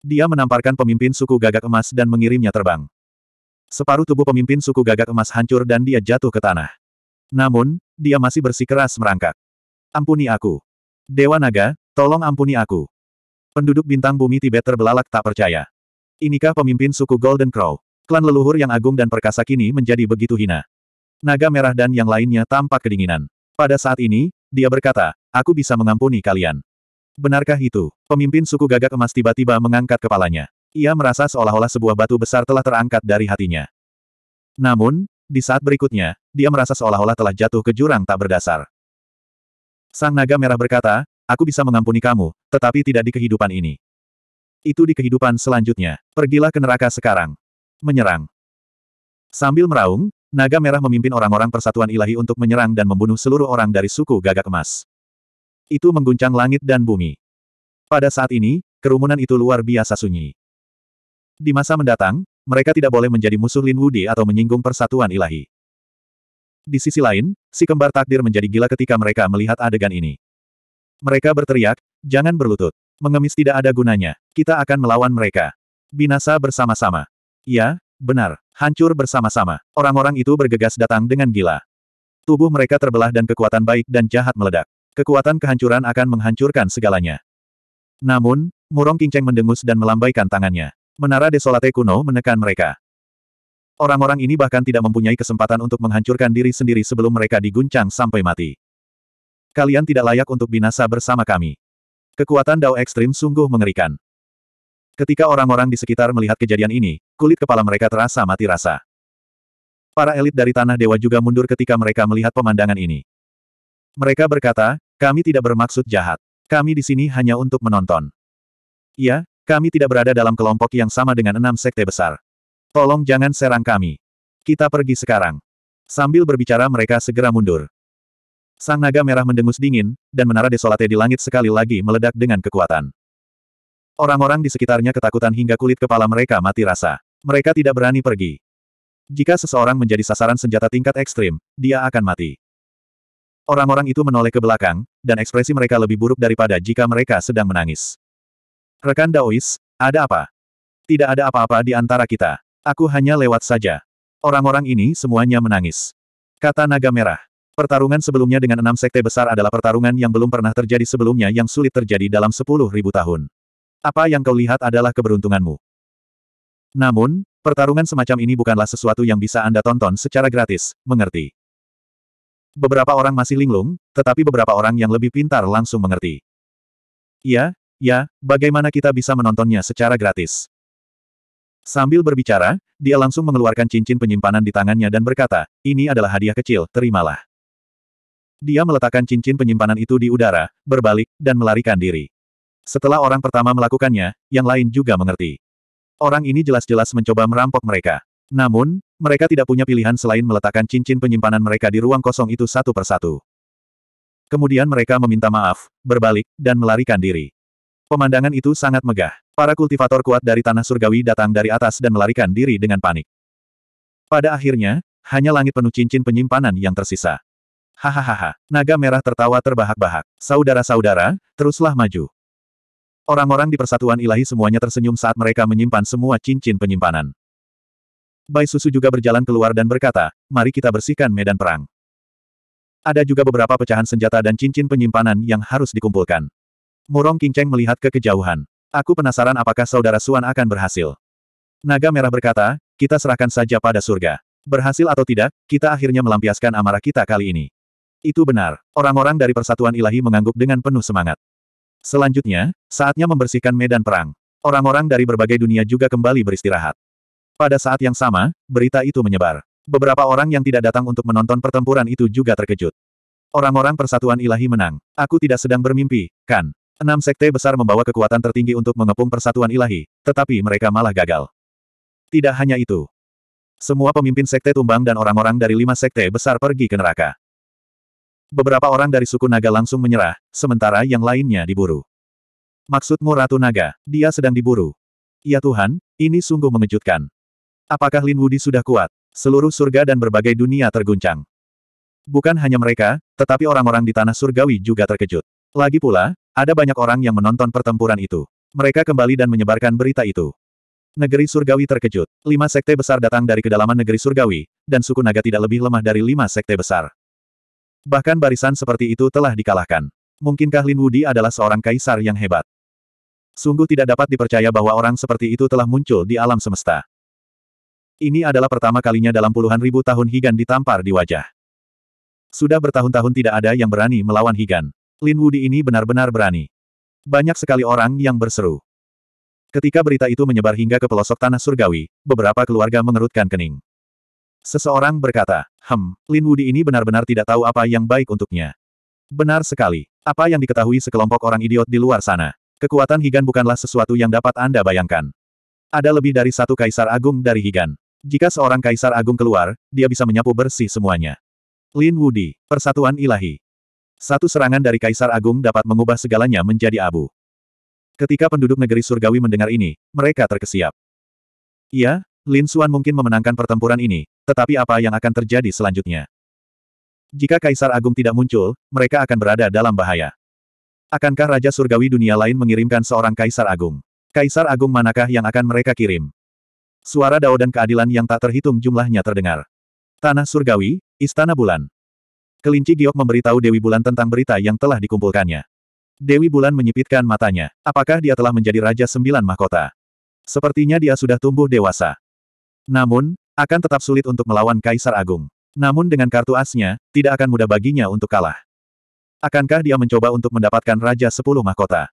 Dia menamparkan pemimpin suku gagak emas dan mengirimnya terbang. Separuh tubuh pemimpin suku gagak emas hancur dan dia jatuh ke tanah. Namun, dia masih bersikeras merangkak. Ampuni aku. Dewa Naga, tolong ampuni aku. Penduduk bintang bumi Tibet terbelalak tak percaya. Inikah pemimpin suku Golden Crow? Klan leluhur yang agung dan perkasa kini menjadi begitu hina. Naga merah dan yang lainnya tampak kedinginan. Pada saat ini, dia berkata, aku bisa mengampuni kalian. Benarkah itu? Pemimpin suku gagak emas tiba-tiba mengangkat kepalanya. Ia merasa seolah-olah sebuah batu besar telah terangkat dari hatinya. Namun, di saat berikutnya, dia merasa seolah-olah telah jatuh ke jurang tak berdasar. Sang naga merah berkata, aku bisa mengampuni kamu, tetapi tidak di kehidupan ini itu di kehidupan selanjutnya. Pergilah ke neraka sekarang. Menyerang. Sambil meraung, naga merah memimpin orang-orang persatuan ilahi untuk menyerang dan membunuh seluruh orang dari suku gagak emas. Itu mengguncang langit dan bumi. Pada saat ini, kerumunan itu luar biasa sunyi. Di masa mendatang, mereka tidak boleh menjadi musuh Lin Wudi atau menyinggung persatuan ilahi. Di sisi lain, si kembar takdir menjadi gila ketika mereka melihat adegan ini. Mereka berteriak, jangan berlutut. Mengemis tidak ada gunanya. Kita akan melawan mereka. Binasa bersama-sama. Ya, benar. Hancur bersama-sama. Orang-orang itu bergegas datang dengan gila. Tubuh mereka terbelah dan kekuatan baik dan jahat meledak. Kekuatan kehancuran akan menghancurkan segalanya. Namun, Murong Kinceng mendengus dan melambaikan tangannya. Menara desolate kuno menekan mereka. Orang-orang ini bahkan tidak mempunyai kesempatan untuk menghancurkan diri sendiri sebelum mereka diguncang sampai mati. Kalian tidak layak untuk binasa bersama kami. Kekuatan Dao ekstrim sungguh mengerikan. Ketika orang-orang di sekitar melihat kejadian ini, kulit kepala mereka terasa mati rasa. Para elit dari Tanah Dewa juga mundur ketika mereka melihat pemandangan ini. Mereka berkata, kami tidak bermaksud jahat. Kami di sini hanya untuk menonton. Iya, kami tidak berada dalam kelompok yang sama dengan enam sekte besar. Tolong jangan serang kami. Kita pergi sekarang. Sambil berbicara mereka segera mundur. Sang naga merah mendengus dingin, dan menara desolate di langit sekali lagi meledak dengan kekuatan. Orang-orang di sekitarnya ketakutan hingga kulit kepala mereka mati rasa. Mereka tidak berani pergi. Jika seseorang menjadi sasaran senjata tingkat ekstrim, dia akan mati. Orang-orang itu menoleh ke belakang, dan ekspresi mereka lebih buruk daripada jika mereka sedang menangis. Rekan Daois, ada apa? Tidak ada apa-apa di antara kita. Aku hanya lewat saja. Orang-orang ini semuanya menangis. Kata naga merah. Pertarungan sebelumnya dengan enam sekte besar adalah pertarungan yang belum pernah terjadi sebelumnya yang sulit terjadi dalam sepuluh ribu tahun. Apa yang kau lihat adalah keberuntunganmu. Namun, pertarungan semacam ini bukanlah sesuatu yang bisa Anda tonton secara gratis, mengerti. Beberapa orang masih linglung, tetapi beberapa orang yang lebih pintar langsung mengerti. Ya, ya, bagaimana kita bisa menontonnya secara gratis? Sambil berbicara, dia langsung mengeluarkan cincin penyimpanan di tangannya dan berkata, ini adalah hadiah kecil, terimalah. Dia meletakkan cincin penyimpanan itu di udara, berbalik, dan melarikan diri. Setelah orang pertama melakukannya, yang lain juga mengerti. Orang ini jelas-jelas mencoba merampok mereka. Namun, mereka tidak punya pilihan selain meletakkan cincin penyimpanan mereka di ruang kosong itu satu persatu. Kemudian mereka meminta maaf, berbalik, dan melarikan diri. Pemandangan itu sangat megah. Para kultivator kuat dari tanah surgawi datang dari atas dan melarikan diri dengan panik. Pada akhirnya, hanya langit penuh cincin penyimpanan yang tersisa. Hahaha, naga merah tertawa terbahak-bahak. Saudara-saudara, teruslah maju. Orang-orang di persatuan ilahi semuanya tersenyum saat mereka menyimpan semua cincin penyimpanan. Bai Susu juga berjalan keluar dan berkata, mari kita bersihkan medan perang. Ada juga beberapa pecahan senjata dan cincin penyimpanan yang harus dikumpulkan. Murong Kinceng melihat ke kejauhan. Aku penasaran apakah saudara Suan akan berhasil. Naga Merah berkata, kita serahkan saja pada surga. Berhasil atau tidak, kita akhirnya melampiaskan amarah kita kali ini. Itu benar. Orang-orang dari Persatuan Ilahi mengangguk dengan penuh semangat. Selanjutnya, saatnya membersihkan medan perang. Orang-orang dari berbagai dunia juga kembali beristirahat. Pada saat yang sama, berita itu menyebar. Beberapa orang yang tidak datang untuk menonton pertempuran itu juga terkejut. Orang-orang Persatuan Ilahi menang. Aku tidak sedang bermimpi, kan? Enam sekte besar membawa kekuatan tertinggi untuk mengepung Persatuan Ilahi, tetapi mereka malah gagal. Tidak hanya itu. Semua pemimpin sekte tumbang dan orang-orang dari lima sekte besar pergi ke neraka. Beberapa orang dari suku naga langsung menyerah, sementara yang lainnya diburu. Maksudmu Ratu Naga, dia sedang diburu. Ya Tuhan, ini sungguh mengejutkan. Apakah Lin Wudi sudah kuat? Seluruh surga dan berbagai dunia terguncang. Bukan hanya mereka, tetapi orang-orang di tanah surgawi juga terkejut. Lagi pula, ada banyak orang yang menonton pertempuran itu. Mereka kembali dan menyebarkan berita itu. Negeri surgawi terkejut. Lima sekte besar datang dari kedalaman negeri surgawi, dan suku naga tidak lebih lemah dari lima sekte besar. Bahkan barisan seperti itu telah dikalahkan. Mungkinkah Lin Wudi adalah seorang kaisar yang hebat? Sungguh tidak dapat dipercaya bahwa orang seperti itu telah muncul di alam semesta. Ini adalah pertama kalinya dalam puluhan ribu tahun Higan ditampar di wajah. Sudah bertahun-tahun tidak ada yang berani melawan Higan. Lin Wudi ini benar-benar berani. Banyak sekali orang yang berseru. Ketika berita itu menyebar hingga ke pelosok tanah surgawi, beberapa keluarga mengerutkan kening. Seseorang berkata, hem, Lin Wudi ini benar-benar tidak tahu apa yang baik untuknya. Benar sekali. Apa yang diketahui sekelompok orang idiot di luar sana. Kekuatan Higan bukanlah sesuatu yang dapat Anda bayangkan. Ada lebih dari satu kaisar agung dari Higan. Jika seorang kaisar agung keluar, dia bisa menyapu bersih semuanya. Lin Wudi, Persatuan Ilahi. Satu serangan dari kaisar agung dapat mengubah segalanya menjadi abu. Ketika penduduk negeri surgawi mendengar ini, mereka terkesiap. Iya, Lin Xuan mungkin memenangkan pertempuran ini, tetapi apa yang akan terjadi selanjutnya? Jika Kaisar Agung tidak muncul, mereka akan berada dalam bahaya. Akankah Raja Surgawi dunia lain mengirimkan seorang Kaisar Agung? Kaisar Agung manakah yang akan mereka kirim? Suara dao dan keadilan yang tak terhitung jumlahnya terdengar. Tanah Surgawi, Istana Bulan. Kelinci Giok memberitahu Dewi Bulan tentang berita yang telah dikumpulkannya. Dewi Bulan menyipitkan matanya. Apakah dia telah menjadi Raja Sembilan Mahkota? Sepertinya dia sudah tumbuh dewasa. Namun, akan tetap sulit untuk melawan Kaisar Agung. Namun dengan kartu asnya, tidak akan mudah baginya untuk kalah. Akankah dia mencoba untuk mendapatkan Raja Sepuluh Mahkota?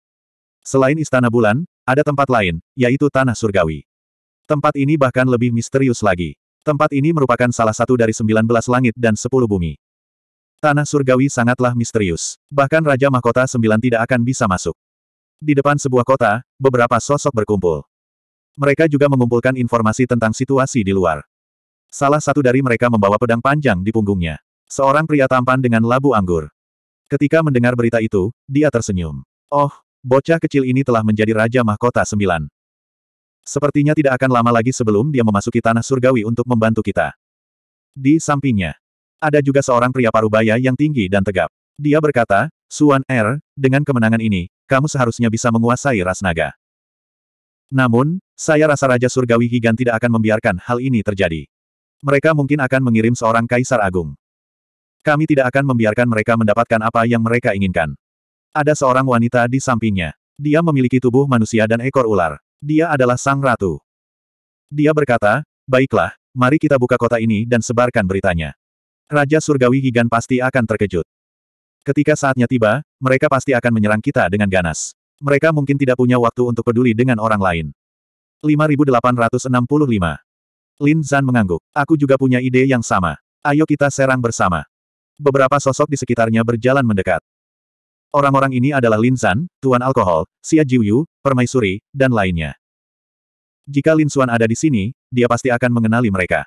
Selain Istana Bulan, ada tempat lain, yaitu Tanah Surgawi. Tempat ini bahkan lebih misterius lagi. Tempat ini merupakan salah satu dari sembilan belas langit dan sepuluh bumi. Tanah surgawi sangatlah misterius. Bahkan Raja Mahkota Sembilan tidak akan bisa masuk. Di depan sebuah kota, beberapa sosok berkumpul. Mereka juga mengumpulkan informasi tentang situasi di luar. Salah satu dari mereka membawa pedang panjang di punggungnya. Seorang pria tampan dengan labu anggur. Ketika mendengar berita itu, dia tersenyum. Oh, bocah kecil ini telah menjadi Raja Mahkota Sembilan. Sepertinya tidak akan lama lagi sebelum dia memasuki tanah surgawi untuk membantu kita. Di sampingnya, ada juga seorang pria parubaya yang tinggi dan tegap. Dia berkata, Suan Er, dengan kemenangan ini, kamu seharusnya bisa menguasai ras naga. Namun, saya rasa Raja Surgawi Higan tidak akan membiarkan hal ini terjadi. Mereka mungkin akan mengirim seorang kaisar agung. Kami tidak akan membiarkan mereka mendapatkan apa yang mereka inginkan. Ada seorang wanita di sampingnya. Dia memiliki tubuh manusia dan ekor ular. Dia adalah sang ratu. Dia berkata, baiklah, mari kita buka kota ini dan sebarkan beritanya. Raja Surgawi Higan pasti akan terkejut. Ketika saatnya tiba, mereka pasti akan menyerang kita dengan ganas. Mereka mungkin tidak punya waktu untuk peduli dengan orang lain. 5865. Lin Zan mengangguk. Aku juga punya ide yang sama. Ayo kita serang bersama. Beberapa sosok di sekitarnya berjalan mendekat. Orang-orang ini adalah Lin Zan, Tuan Alkohol, Xia Jiuyu, Permaisuri, dan lainnya. Jika Lin Xuan ada di sini, dia pasti akan mengenali mereka.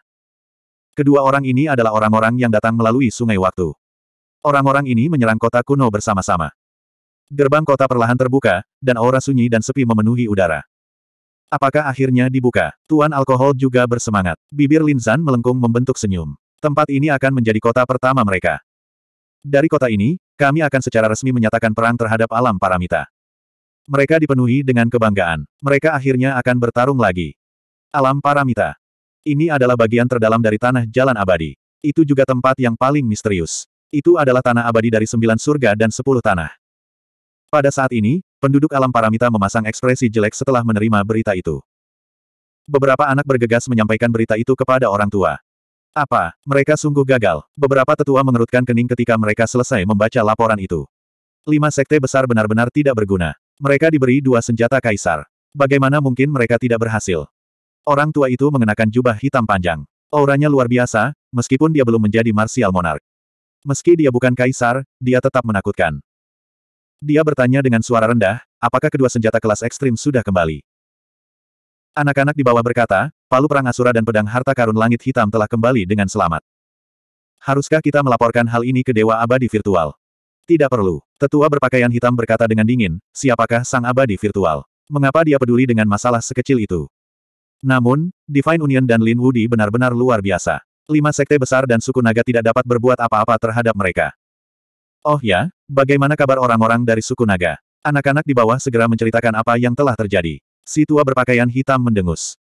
Kedua orang ini adalah orang-orang yang datang melalui sungai waktu. Orang-orang ini menyerang kota kuno bersama-sama. Gerbang kota perlahan terbuka, dan aura sunyi dan sepi memenuhi udara. Apakah akhirnya dibuka? Tuan Alkohol juga bersemangat. Bibir Linzan melengkung membentuk senyum. Tempat ini akan menjadi kota pertama mereka. Dari kota ini, kami akan secara resmi menyatakan perang terhadap alam paramita. Mereka dipenuhi dengan kebanggaan. Mereka akhirnya akan bertarung lagi. Alam paramita. Ini adalah bagian terdalam dari tanah jalan abadi. Itu juga tempat yang paling misterius. Itu adalah tanah abadi dari sembilan surga dan sepuluh tanah. Pada saat ini, penduduk alam paramita memasang ekspresi jelek setelah menerima berita itu. Beberapa anak bergegas menyampaikan berita itu kepada orang tua. Apa, mereka sungguh gagal. Beberapa tetua mengerutkan kening ketika mereka selesai membaca laporan itu. Lima sekte besar benar-benar tidak berguna. Mereka diberi dua senjata kaisar. Bagaimana mungkin mereka tidak berhasil? Orang tua itu mengenakan jubah hitam panjang. Auranya luar biasa, meskipun dia belum menjadi marsial monark. Meski dia bukan kaisar, dia tetap menakutkan. Dia bertanya dengan suara rendah, apakah kedua senjata kelas ekstrim sudah kembali? Anak-anak di bawah berkata, palu perang Asura dan pedang harta karun langit hitam telah kembali dengan selamat. Haruskah kita melaporkan hal ini ke Dewa Abadi Virtual? Tidak perlu. Tetua berpakaian hitam berkata dengan dingin, siapakah sang abadi virtual? Mengapa dia peduli dengan masalah sekecil itu? Namun, Divine Union dan Lin Wudi benar-benar luar biasa. Lima sekte besar dan suku naga tidak dapat berbuat apa-apa terhadap mereka. Oh ya, bagaimana kabar orang-orang dari suku naga? Anak-anak di bawah segera menceritakan apa yang telah terjadi. Si tua berpakaian hitam mendengus.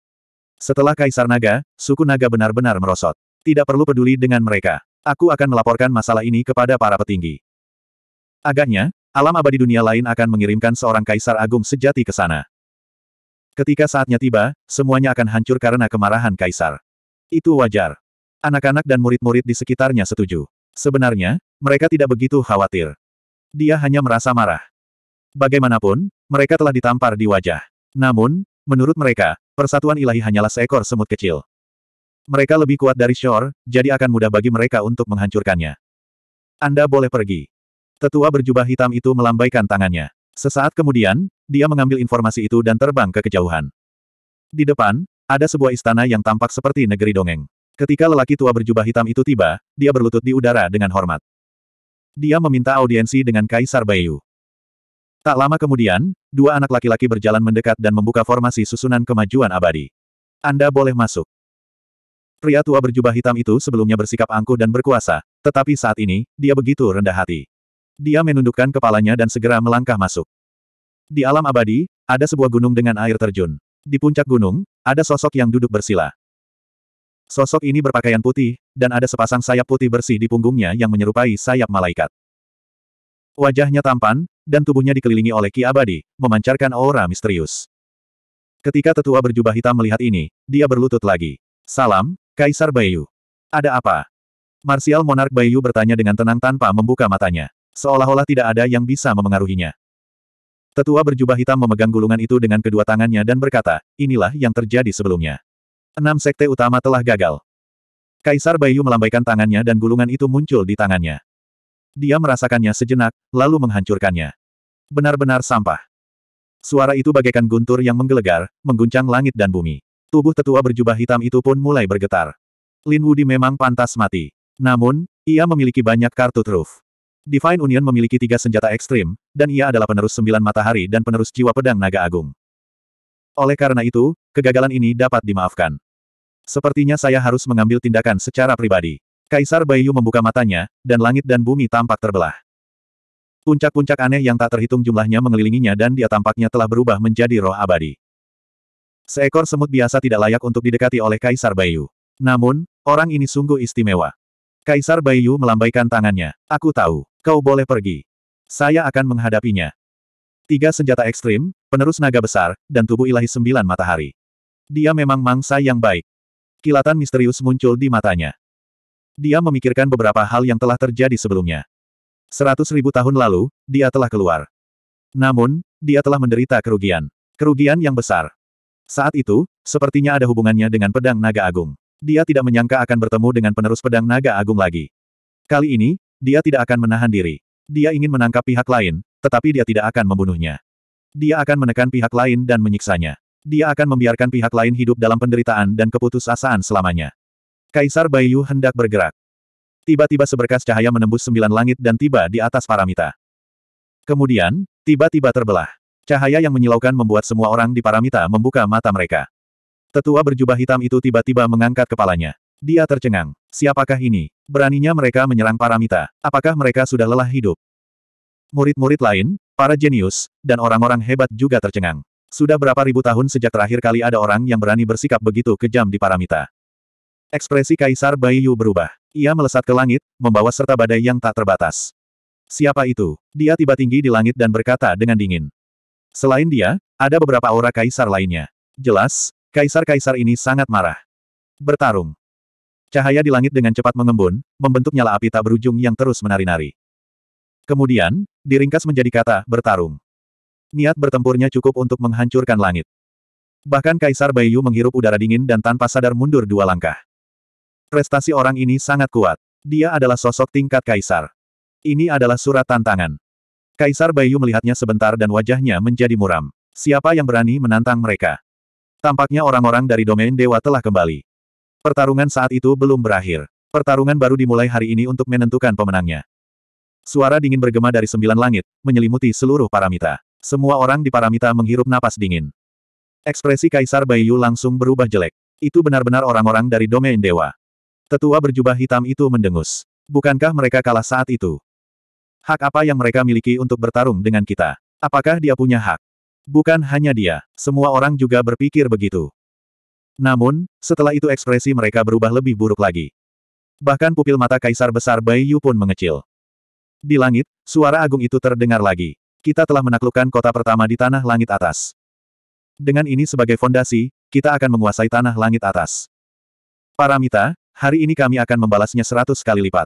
Setelah Kaisar Naga, suku naga benar-benar merosot. Tidak perlu peduli dengan mereka. Aku akan melaporkan masalah ini kepada para petinggi. Agaknya, alam abadi dunia lain akan mengirimkan seorang Kaisar Agung sejati ke sana. Ketika saatnya tiba, semuanya akan hancur karena kemarahan Kaisar. Itu wajar. Anak-anak dan murid-murid di sekitarnya setuju. Sebenarnya, mereka tidak begitu khawatir. Dia hanya merasa marah. Bagaimanapun, mereka telah ditampar di wajah. Namun, menurut mereka, persatuan ilahi hanyalah seekor semut kecil. Mereka lebih kuat dari Shore, jadi akan mudah bagi mereka untuk menghancurkannya. Anda boleh pergi. Tetua berjubah hitam itu melambaikan tangannya. Sesaat kemudian, dia mengambil informasi itu dan terbang ke kejauhan. Di depan, ada sebuah istana yang tampak seperti negeri dongeng. Ketika lelaki tua berjubah hitam itu tiba, dia berlutut di udara dengan hormat. Dia meminta audiensi dengan Kaisar Bayu. Tak lama kemudian, dua anak laki-laki berjalan mendekat dan membuka formasi susunan kemajuan abadi. Anda boleh masuk. Pria tua berjubah hitam itu sebelumnya bersikap angkuh dan berkuasa, tetapi saat ini, dia begitu rendah hati. Dia menundukkan kepalanya dan segera melangkah masuk. Di alam abadi, ada sebuah gunung dengan air terjun. Di puncak gunung, ada sosok yang duduk bersila. Sosok ini berpakaian putih, dan ada sepasang sayap putih bersih di punggungnya yang menyerupai sayap malaikat. Wajahnya tampan, dan tubuhnya dikelilingi oleh ki abadi, memancarkan aura misterius. Ketika tetua berjubah hitam melihat ini, dia berlutut lagi. Salam, Kaisar Bayu. Ada apa? Marsial Monark Bayu bertanya dengan tenang tanpa membuka matanya. Seolah-olah tidak ada yang bisa memengaruhinya. Tetua berjubah hitam memegang gulungan itu dengan kedua tangannya dan berkata, inilah yang terjadi sebelumnya. Enam sekte utama telah gagal. Kaisar Bayu melambaikan tangannya dan gulungan itu muncul di tangannya. Dia merasakannya sejenak, lalu menghancurkannya. Benar-benar sampah. Suara itu bagaikan guntur yang menggelegar, mengguncang langit dan bumi. Tubuh tetua berjubah hitam itu pun mulai bergetar. Lin Wudi memang pantas mati. Namun, ia memiliki banyak kartu truf. Divine Union memiliki tiga senjata ekstrim, dan ia adalah penerus sembilan matahari dan penerus jiwa pedang naga agung. Oleh karena itu, kegagalan ini dapat dimaafkan. Sepertinya saya harus mengambil tindakan secara pribadi. Kaisar Bayu membuka matanya, dan langit dan bumi tampak terbelah. Puncak-puncak aneh yang tak terhitung jumlahnya mengelilinginya dan dia tampaknya telah berubah menjadi roh abadi. Seekor semut biasa tidak layak untuk didekati oleh Kaisar Bayu. Namun, orang ini sungguh istimewa. Kaisar Bayu melambaikan tangannya. Aku tahu, kau boleh pergi. Saya akan menghadapinya. Tiga senjata ekstrim, penerus naga besar, dan tubuh ilahi sembilan matahari. Dia memang mangsa yang baik. Kilatan misterius muncul di matanya. Dia memikirkan beberapa hal yang telah terjadi sebelumnya. Seratus ribu tahun lalu, dia telah keluar. Namun, dia telah menderita kerugian. Kerugian yang besar. Saat itu, sepertinya ada hubungannya dengan pedang naga agung. Dia tidak menyangka akan bertemu dengan penerus pedang naga agung lagi. Kali ini, dia tidak akan menahan diri. Dia ingin menangkap pihak lain, tetapi dia tidak akan membunuhnya. Dia akan menekan pihak lain dan menyiksanya. Dia akan membiarkan pihak lain hidup dalam penderitaan dan keputusasaan selamanya. Kaisar Bayu hendak bergerak. Tiba-tiba seberkas cahaya menembus sembilan langit dan tiba di atas Paramita. Kemudian, tiba-tiba terbelah. Cahaya yang menyilaukan membuat semua orang di Paramita membuka mata mereka. Tetua berjubah hitam itu tiba-tiba mengangkat kepalanya. Dia tercengang. Siapakah ini? Beraninya mereka menyerang Paramita. Apakah mereka sudah lelah hidup? Murid-murid lain, para jenius, dan orang-orang hebat juga tercengang. Sudah berapa ribu tahun sejak terakhir kali ada orang yang berani bersikap begitu kejam di Paramita. Ekspresi Kaisar Bayu berubah. Ia melesat ke langit, membawa serta badai yang tak terbatas. Siapa itu? Dia tiba tinggi di langit dan berkata dengan dingin. Selain dia, ada beberapa aura kaisar lainnya. Jelas, kaisar-kaisar ini sangat marah. Bertarung. Cahaya di langit dengan cepat mengembun, membentuk nyala api tak berujung yang terus menari-nari. Kemudian, diringkas menjadi kata, bertarung. Niat bertempurnya cukup untuk menghancurkan langit. Bahkan Kaisar bayu menghirup udara dingin dan tanpa sadar mundur dua langkah. Prestasi orang ini sangat kuat. Dia adalah sosok tingkat Kaisar. Ini adalah surat tantangan. Kaisar bayu melihatnya sebentar dan wajahnya menjadi muram. Siapa yang berani menantang mereka? Tampaknya orang-orang dari domain dewa telah kembali. Pertarungan saat itu belum berakhir. Pertarungan baru dimulai hari ini untuk menentukan pemenangnya. Suara dingin bergema dari sembilan langit, menyelimuti seluruh paramita. Semua orang di paramita menghirup napas dingin. Ekspresi Kaisar Bayu langsung berubah jelek. Itu benar-benar orang-orang dari domain dewa. Tetua berjubah hitam itu mendengus. Bukankah mereka kalah saat itu? Hak apa yang mereka miliki untuk bertarung dengan kita? Apakah dia punya hak? Bukan hanya dia, semua orang juga berpikir begitu. Namun, setelah itu ekspresi mereka berubah lebih buruk lagi. Bahkan pupil mata Kaisar Besar Bayu pun mengecil. Di langit, suara agung itu terdengar lagi. Kita telah menaklukkan kota pertama di tanah langit atas. Dengan ini sebagai fondasi, kita akan menguasai tanah langit atas. Paramita, hari ini kami akan membalasnya seratus kali lipat.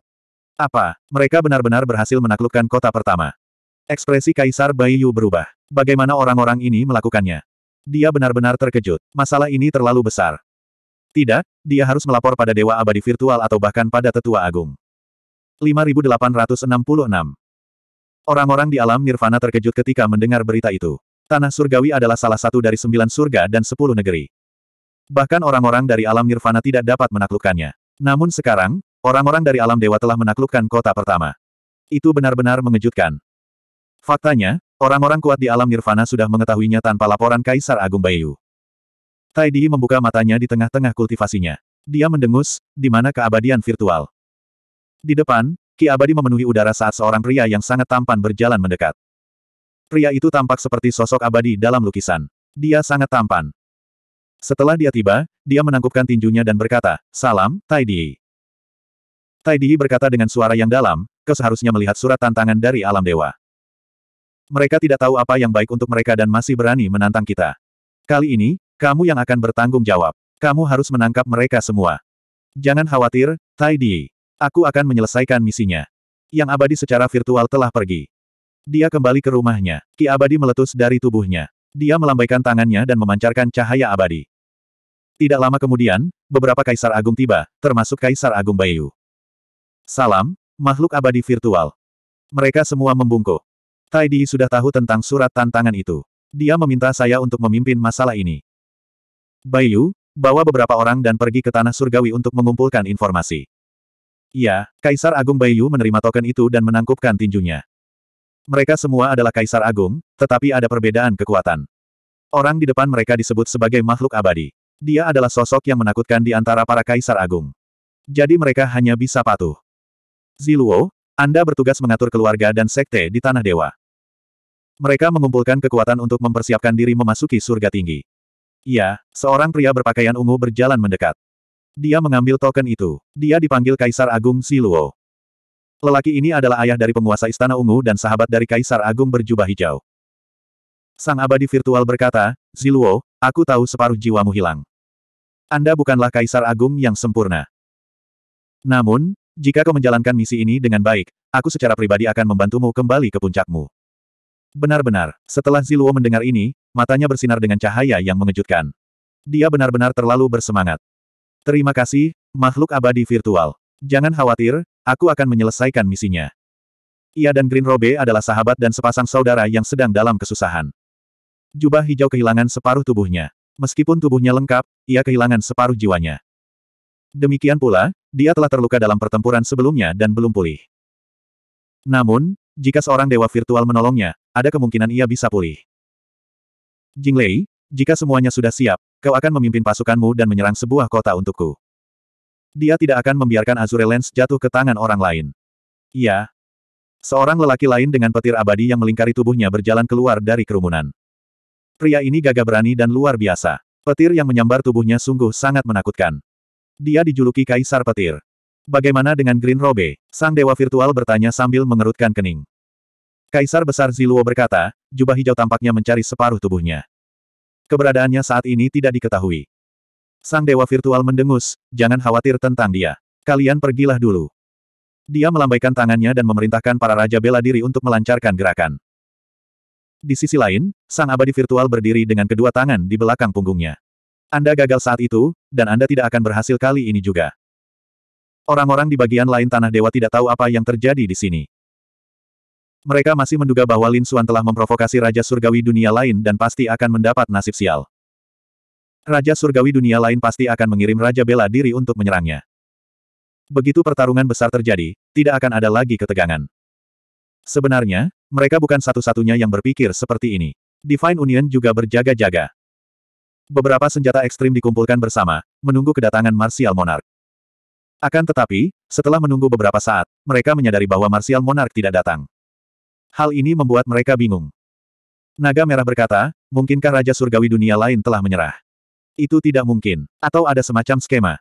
Apa, mereka benar-benar berhasil menaklukkan kota pertama. Ekspresi Kaisar Baiyu berubah. Bagaimana orang-orang ini melakukannya? Dia benar-benar terkejut. Masalah ini terlalu besar. Tidak, dia harus melapor pada Dewa Abadi Virtual atau bahkan pada Tetua Agung. 5866. Orang-orang di alam nirvana terkejut ketika mendengar berita itu. Tanah surgawi adalah salah satu dari sembilan surga dan sepuluh negeri. Bahkan orang-orang dari alam nirvana tidak dapat menaklukkannya. Namun sekarang, orang-orang dari alam dewa telah menaklukkan kota pertama. Itu benar-benar mengejutkan. Faktanya, orang-orang kuat di alam nirvana sudah mengetahuinya tanpa laporan Kaisar Agung Bayu. Taidi membuka matanya di tengah-tengah kultivasinya. Dia mendengus, di mana keabadian virtual. Di depan, Ki Abadi memenuhi udara saat seorang pria yang sangat tampan berjalan mendekat. Pria itu tampak seperti sosok abadi dalam lukisan. Dia sangat tampan. Setelah dia tiba, dia menangkupkan tinjunya dan berkata, Salam, Tai Di. Tai Di berkata dengan suara yang dalam, kau seharusnya melihat surat tantangan dari alam dewa. Mereka tidak tahu apa yang baik untuk mereka dan masih berani menantang kita. Kali ini, kamu yang akan bertanggung jawab. Kamu harus menangkap mereka semua. Jangan khawatir, Tai Di. Aku akan menyelesaikan misinya. Yang abadi secara virtual telah pergi. Dia kembali ke rumahnya. Ki abadi meletus dari tubuhnya. Dia melambaikan tangannya dan memancarkan cahaya abadi. Tidak lama kemudian, beberapa kaisar agung tiba, termasuk kaisar agung Bayu. Salam, makhluk abadi virtual. Mereka semua membungkuk. Tai Di sudah tahu tentang surat tantangan itu. Dia meminta saya untuk memimpin masalah ini. Bayu, bawa beberapa orang dan pergi ke tanah surgawi untuk mengumpulkan informasi. Iya, Kaisar Agung Baiyu menerima token itu dan menangkupkan tinjunya. Mereka semua adalah Kaisar Agung, tetapi ada perbedaan kekuatan. Orang di depan mereka disebut sebagai makhluk abadi. Dia adalah sosok yang menakutkan di antara para Kaisar Agung. Jadi mereka hanya bisa patuh. Ziluo, Anda bertugas mengatur keluarga dan sekte di Tanah Dewa. Mereka mengumpulkan kekuatan untuk mempersiapkan diri memasuki surga tinggi. Iya, seorang pria berpakaian ungu berjalan mendekat. Dia mengambil token itu. Dia dipanggil Kaisar Agung Siluo. Lelaki ini adalah ayah dari penguasa Istana Ungu dan sahabat dari Kaisar Agung berjubah hijau. Sang abadi virtual berkata, Ziluo, aku tahu separuh jiwamu hilang. Anda bukanlah Kaisar Agung yang sempurna. Namun, jika kau menjalankan misi ini dengan baik, aku secara pribadi akan membantumu kembali ke puncakmu. Benar-benar, setelah Ziluo mendengar ini, matanya bersinar dengan cahaya yang mengejutkan. Dia benar-benar terlalu bersemangat. Terima kasih, makhluk abadi virtual. Jangan khawatir, aku akan menyelesaikan misinya. Ia dan Green Robe adalah sahabat dan sepasang saudara yang sedang dalam kesusahan. Jubah hijau kehilangan separuh tubuhnya. Meskipun tubuhnya lengkap, ia kehilangan separuh jiwanya. Demikian pula, dia telah terluka dalam pertempuran sebelumnya dan belum pulih. Namun, jika seorang dewa virtual menolongnya, ada kemungkinan ia bisa pulih. Jinglei, jika semuanya sudah siap, kau akan memimpin pasukanmu dan menyerang sebuah kota untukku. Dia tidak akan membiarkan Azure Lens jatuh ke tangan orang lain. Iya. Seorang lelaki lain dengan petir abadi yang melingkari tubuhnya berjalan keluar dari kerumunan. Pria ini gagah berani dan luar biasa. Petir yang menyambar tubuhnya sungguh sangat menakutkan. Dia dijuluki Kaisar Petir. Bagaimana dengan Green Robe? Sang Dewa Virtual bertanya sambil mengerutkan kening. Kaisar Besar Ziluo berkata, jubah hijau tampaknya mencari separuh tubuhnya. Keberadaannya saat ini tidak diketahui. Sang dewa virtual mendengus, jangan khawatir tentang dia. Kalian pergilah dulu. Dia melambaikan tangannya dan memerintahkan para raja bela diri untuk melancarkan gerakan. Di sisi lain, sang abadi virtual berdiri dengan kedua tangan di belakang punggungnya. Anda gagal saat itu, dan Anda tidak akan berhasil kali ini juga. Orang-orang di bagian lain Tanah Dewa tidak tahu apa yang terjadi di sini. Mereka masih menduga bahwa Lin Suan telah memprovokasi Raja Surgawi dunia lain dan pasti akan mendapat nasib sial. Raja Surgawi dunia lain pasti akan mengirim Raja Bela diri untuk menyerangnya. Begitu pertarungan besar terjadi, tidak akan ada lagi ketegangan. Sebenarnya, mereka bukan satu-satunya yang berpikir seperti ini. Divine Union juga berjaga-jaga. Beberapa senjata ekstrim dikumpulkan bersama, menunggu kedatangan Martial Monarch. Akan tetapi, setelah menunggu beberapa saat, mereka menyadari bahwa Martial Monarch tidak datang. Hal ini membuat mereka bingung. Naga Merah berkata, mungkinkah Raja Surgawi dunia lain telah menyerah? Itu tidak mungkin. Atau ada semacam skema.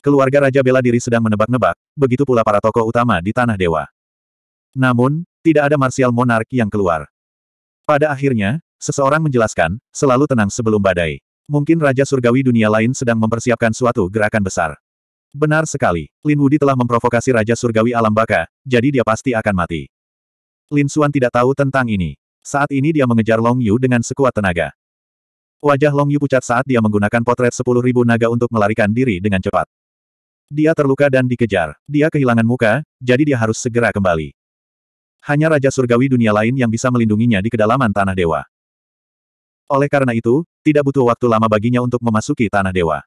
Keluarga Raja Bela Diri sedang menebak-nebak, begitu pula para tokoh utama di Tanah Dewa. Namun, tidak ada Martial Monarch yang keluar. Pada akhirnya, seseorang menjelaskan, selalu tenang sebelum badai. Mungkin Raja Surgawi dunia lain sedang mempersiapkan suatu gerakan besar. Benar sekali, Lin Wudi telah memprovokasi Raja Surgawi alam baka, jadi dia pasti akan mati. Lin Xuan tidak tahu tentang ini. Saat ini dia mengejar Long Yu dengan sekuat tenaga. Wajah Long Yu pucat saat dia menggunakan potret 10.000 naga untuk melarikan diri dengan cepat. Dia terluka dan dikejar. Dia kehilangan muka, jadi dia harus segera kembali. Hanya Raja Surgawi dunia lain yang bisa melindunginya di kedalaman Tanah Dewa. Oleh karena itu, tidak butuh waktu lama baginya untuk memasuki Tanah Dewa.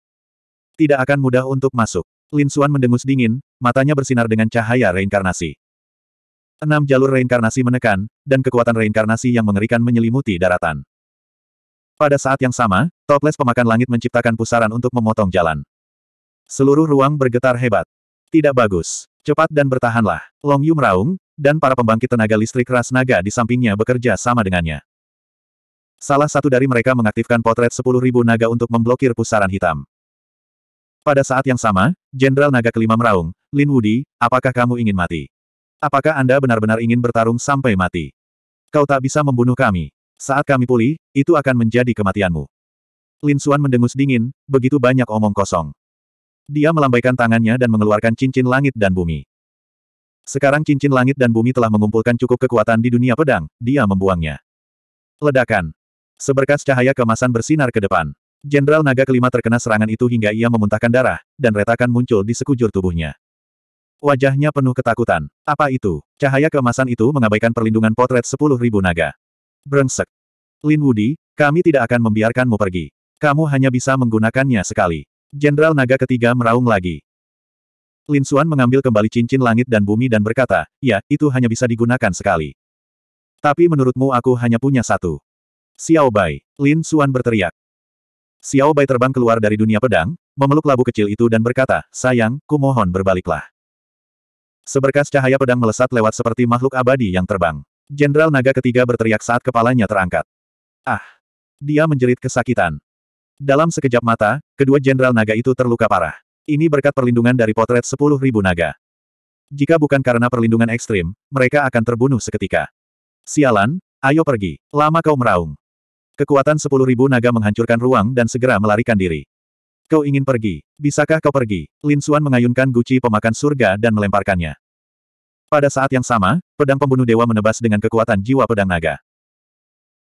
Tidak akan mudah untuk masuk. Lin Xuan mendengus dingin, matanya bersinar dengan cahaya reinkarnasi. Enam jalur reinkarnasi menekan, dan kekuatan reinkarnasi yang mengerikan menyelimuti daratan. Pada saat yang sama, toples pemakan langit menciptakan pusaran untuk memotong jalan. Seluruh ruang bergetar hebat. Tidak bagus. Cepat dan bertahanlah. Long Yu meraung, dan para pembangkit tenaga listrik ras naga di sampingnya bekerja sama dengannya. Salah satu dari mereka mengaktifkan potret 10.000 naga untuk memblokir pusaran hitam. Pada saat yang sama, Jenderal Naga kelima meraung, Lin Wudi, apakah kamu ingin mati? Apakah Anda benar-benar ingin bertarung sampai mati? Kau tak bisa membunuh kami. Saat kami pulih, itu akan menjadi kematianmu. Lin Xuan mendengus dingin, begitu banyak omong kosong. Dia melambaikan tangannya dan mengeluarkan cincin langit dan bumi. Sekarang cincin langit dan bumi telah mengumpulkan cukup kekuatan di dunia pedang, dia membuangnya. Ledakan. Seberkas cahaya kemasan bersinar ke depan. Jenderal naga kelima terkena serangan itu hingga ia memuntahkan darah, dan retakan muncul di sekujur tubuhnya. Wajahnya penuh ketakutan. Apa itu? Cahaya keemasan itu mengabaikan perlindungan potret sepuluh ribu naga. Brengsek. Lin Wudi, kami tidak akan membiarkanmu pergi. Kamu hanya bisa menggunakannya sekali. Jenderal naga ketiga meraung lagi. Lin Xuan mengambil kembali cincin langit dan bumi dan berkata, ya, itu hanya bisa digunakan sekali. Tapi menurutmu aku hanya punya satu. Xiao Bai. Lin Xuan berteriak. Xiao Bai terbang keluar dari dunia pedang, memeluk labu kecil itu dan berkata, sayang, kumohon berbaliklah. Seberkas cahaya pedang melesat lewat seperti makhluk abadi yang terbang. Jenderal naga ketiga berteriak saat kepalanya terangkat. Ah! Dia menjerit kesakitan. Dalam sekejap mata, kedua jenderal naga itu terluka parah. Ini berkat perlindungan dari potret sepuluh ribu naga. Jika bukan karena perlindungan ekstrim, mereka akan terbunuh seketika. Sialan, ayo pergi. Lama kau meraung. Kekuatan sepuluh ribu naga menghancurkan ruang dan segera melarikan diri. Kau ingin pergi? Bisakah kau pergi? Lin Xuan mengayunkan guci pemakan surga dan melemparkannya. Pada saat yang sama, pedang pembunuh dewa menebas dengan kekuatan jiwa pedang naga.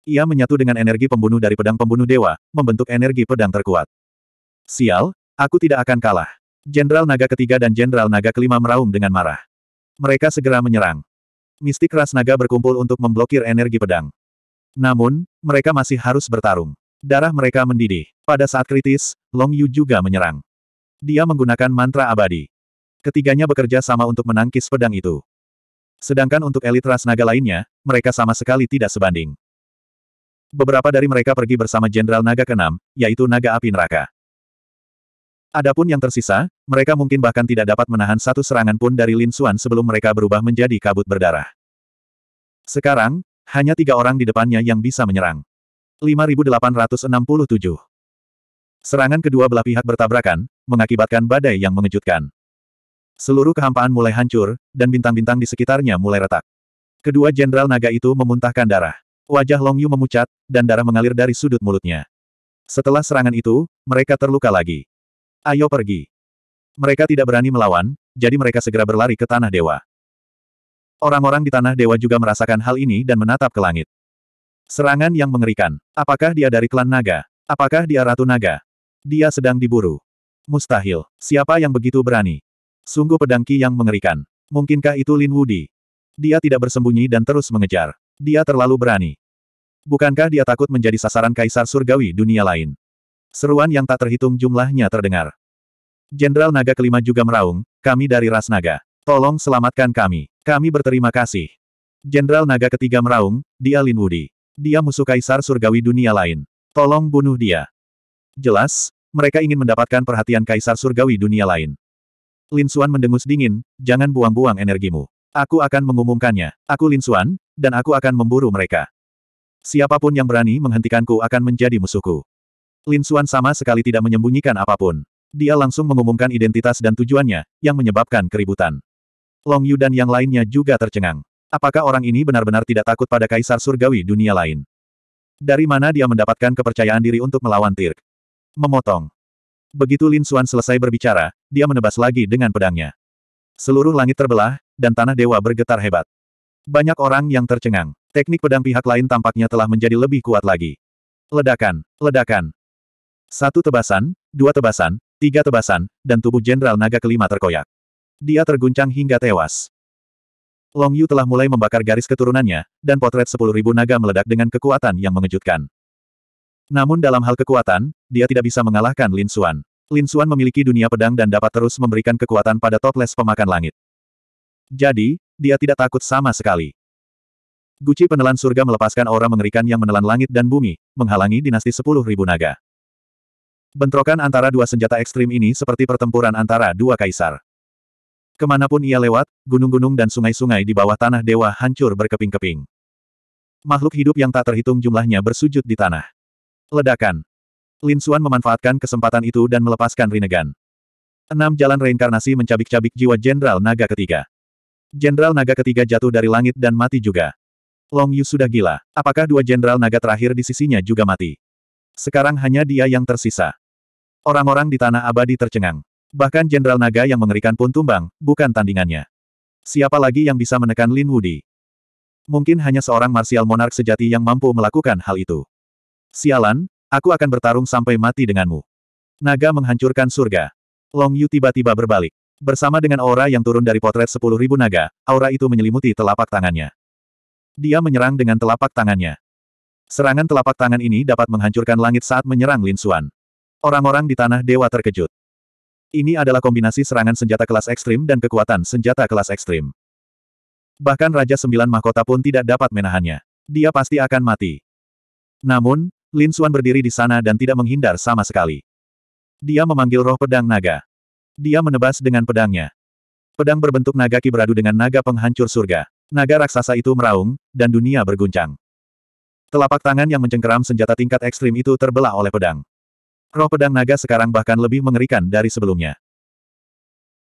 Ia menyatu dengan energi pembunuh dari pedang pembunuh dewa, membentuk energi pedang terkuat. Sial, aku tidak akan kalah. Jenderal naga ketiga dan jenderal naga kelima meraung dengan marah. Mereka segera menyerang. Mistik ras naga berkumpul untuk memblokir energi pedang. Namun, mereka masih harus bertarung. Darah mereka mendidih. Pada saat kritis, Long Yu juga menyerang. Dia menggunakan mantra abadi. Ketiganya bekerja sama untuk menangkis pedang itu. Sedangkan untuk elit ras naga lainnya, mereka sama sekali tidak sebanding. Beberapa dari mereka pergi bersama Jenderal Naga keenam, yaitu Naga Api Neraka. Adapun yang tersisa, mereka mungkin bahkan tidak dapat menahan satu serangan pun dari Lin Xuan sebelum mereka berubah menjadi kabut berdarah. Sekarang, hanya tiga orang di depannya yang bisa menyerang. 5867. Serangan kedua belah pihak bertabrakan, mengakibatkan badai yang mengejutkan. Seluruh kehampaan mulai hancur, dan bintang-bintang di sekitarnya mulai retak. Kedua jenderal naga itu memuntahkan darah. Wajah Long Yu memucat, dan darah mengalir dari sudut mulutnya. Setelah serangan itu, mereka terluka lagi. Ayo pergi. Mereka tidak berani melawan, jadi mereka segera berlari ke Tanah Dewa. Orang-orang di Tanah Dewa juga merasakan hal ini dan menatap ke langit. Serangan yang mengerikan. Apakah dia dari klan naga? Apakah dia ratu naga? Dia sedang diburu. Mustahil. Siapa yang begitu berani? Sungguh pedangki yang mengerikan. Mungkinkah itu Lin Wudi? Dia tidak bersembunyi dan terus mengejar. Dia terlalu berani. Bukankah dia takut menjadi sasaran kaisar surgawi dunia lain? Seruan yang tak terhitung jumlahnya terdengar. Jenderal Naga kelima juga meraung, kami dari ras naga. Tolong selamatkan kami. Kami berterima kasih. Jenderal Naga ketiga meraung, dia Lin Wudi. Dia musuh kaisar surgawi dunia lain. Tolong bunuh dia. Jelas, mereka ingin mendapatkan perhatian kaisar surgawi dunia lain. Lin Xuan mendengus dingin, jangan buang-buang energimu. Aku akan mengumumkannya. Aku Lin Xuan, dan aku akan memburu mereka. Siapapun yang berani menghentikanku akan menjadi musuhku. Lin Xuan sama sekali tidak menyembunyikan apapun. Dia langsung mengumumkan identitas dan tujuannya, yang menyebabkan keributan. Long Yu dan yang lainnya juga tercengang. Apakah orang ini benar-benar tidak takut pada kaisar surgawi dunia lain? Dari mana dia mendapatkan kepercayaan diri untuk melawan Tirk? Memotong. Begitu Lin Xuan selesai berbicara, dia menebas lagi dengan pedangnya. Seluruh langit terbelah, dan tanah dewa bergetar hebat. Banyak orang yang tercengang. Teknik pedang pihak lain tampaknya telah menjadi lebih kuat lagi. Ledakan, ledakan. Satu tebasan, dua tebasan, tiga tebasan, dan tubuh Jenderal Naga kelima terkoyak. Dia terguncang hingga tewas. Long Yu telah mulai membakar garis keturunannya, dan potret 10.000 naga meledak dengan kekuatan yang mengejutkan. Namun dalam hal kekuatan, dia tidak bisa mengalahkan Lin Xuan. Lin Xuan memiliki dunia pedang dan dapat terus memberikan kekuatan pada toples pemakan langit. Jadi, dia tidak takut sama sekali. Guci penelan surga melepaskan aura mengerikan yang menelan langit dan bumi, menghalangi dinasti 10.000 naga. Bentrokan antara dua senjata ekstrim ini seperti pertempuran antara dua kaisar. Kemanapun ia lewat, gunung-gunung dan sungai-sungai di bawah tanah dewa hancur berkeping-keping. Makhluk hidup yang tak terhitung jumlahnya bersujud di tanah. Ledakan. Lin Xuan memanfaatkan kesempatan itu dan melepaskan Rinnegan. Enam jalan reinkarnasi mencabik-cabik jiwa Jenderal Naga ketiga. Jenderal Naga ketiga jatuh dari langit dan mati juga. Long Yu sudah gila. Apakah dua Jenderal Naga terakhir di sisinya juga mati? Sekarang hanya dia yang tersisa. Orang-orang di Tanah Abadi tercengang. Bahkan Jenderal Naga yang mengerikan pun tumbang, bukan tandingannya. Siapa lagi yang bisa menekan Lin Wudi? Mungkin hanya seorang martial monark sejati yang mampu melakukan hal itu. Sialan, aku akan bertarung sampai mati denganmu. Naga menghancurkan surga. Long Yu tiba-tiba berbalik. Bersama dengan aura yang turun dari potret 10.000 naga, aura itu menyelimuti telapak tangannya. Dia menyerang dengan telapak tangannya. Serangan telapak tangan ini dapat menghancurkan langit saat menyerang Lin Xuan. Orang-orang di tanah dewa terkejut. Ini adalah kombinasi serangan senjata kelas ekstrim dan kekuatan senjata kelas ekstrim. Bahkan Raja Sembilan Mahkota pun tidak dapat menahannya. Dia pasti akan mati. Namun, Lin Suan berdiri di sana dan tidak menghindar sama sekali. Dia memanggil roh pedang naga. Dia menebas dengan pedangnya. Pedang berbentuk naga ki beradu dengan naga penghancur surga. Naga raksasa itu meraung, dan dunia berguncang. Telapak tangan yang mencengkeram senjata tingkat ekstrim itu terbelah oleh pedang. Roh pedang naga sekarang bahkan lebih mengerikan dari sebelumnya.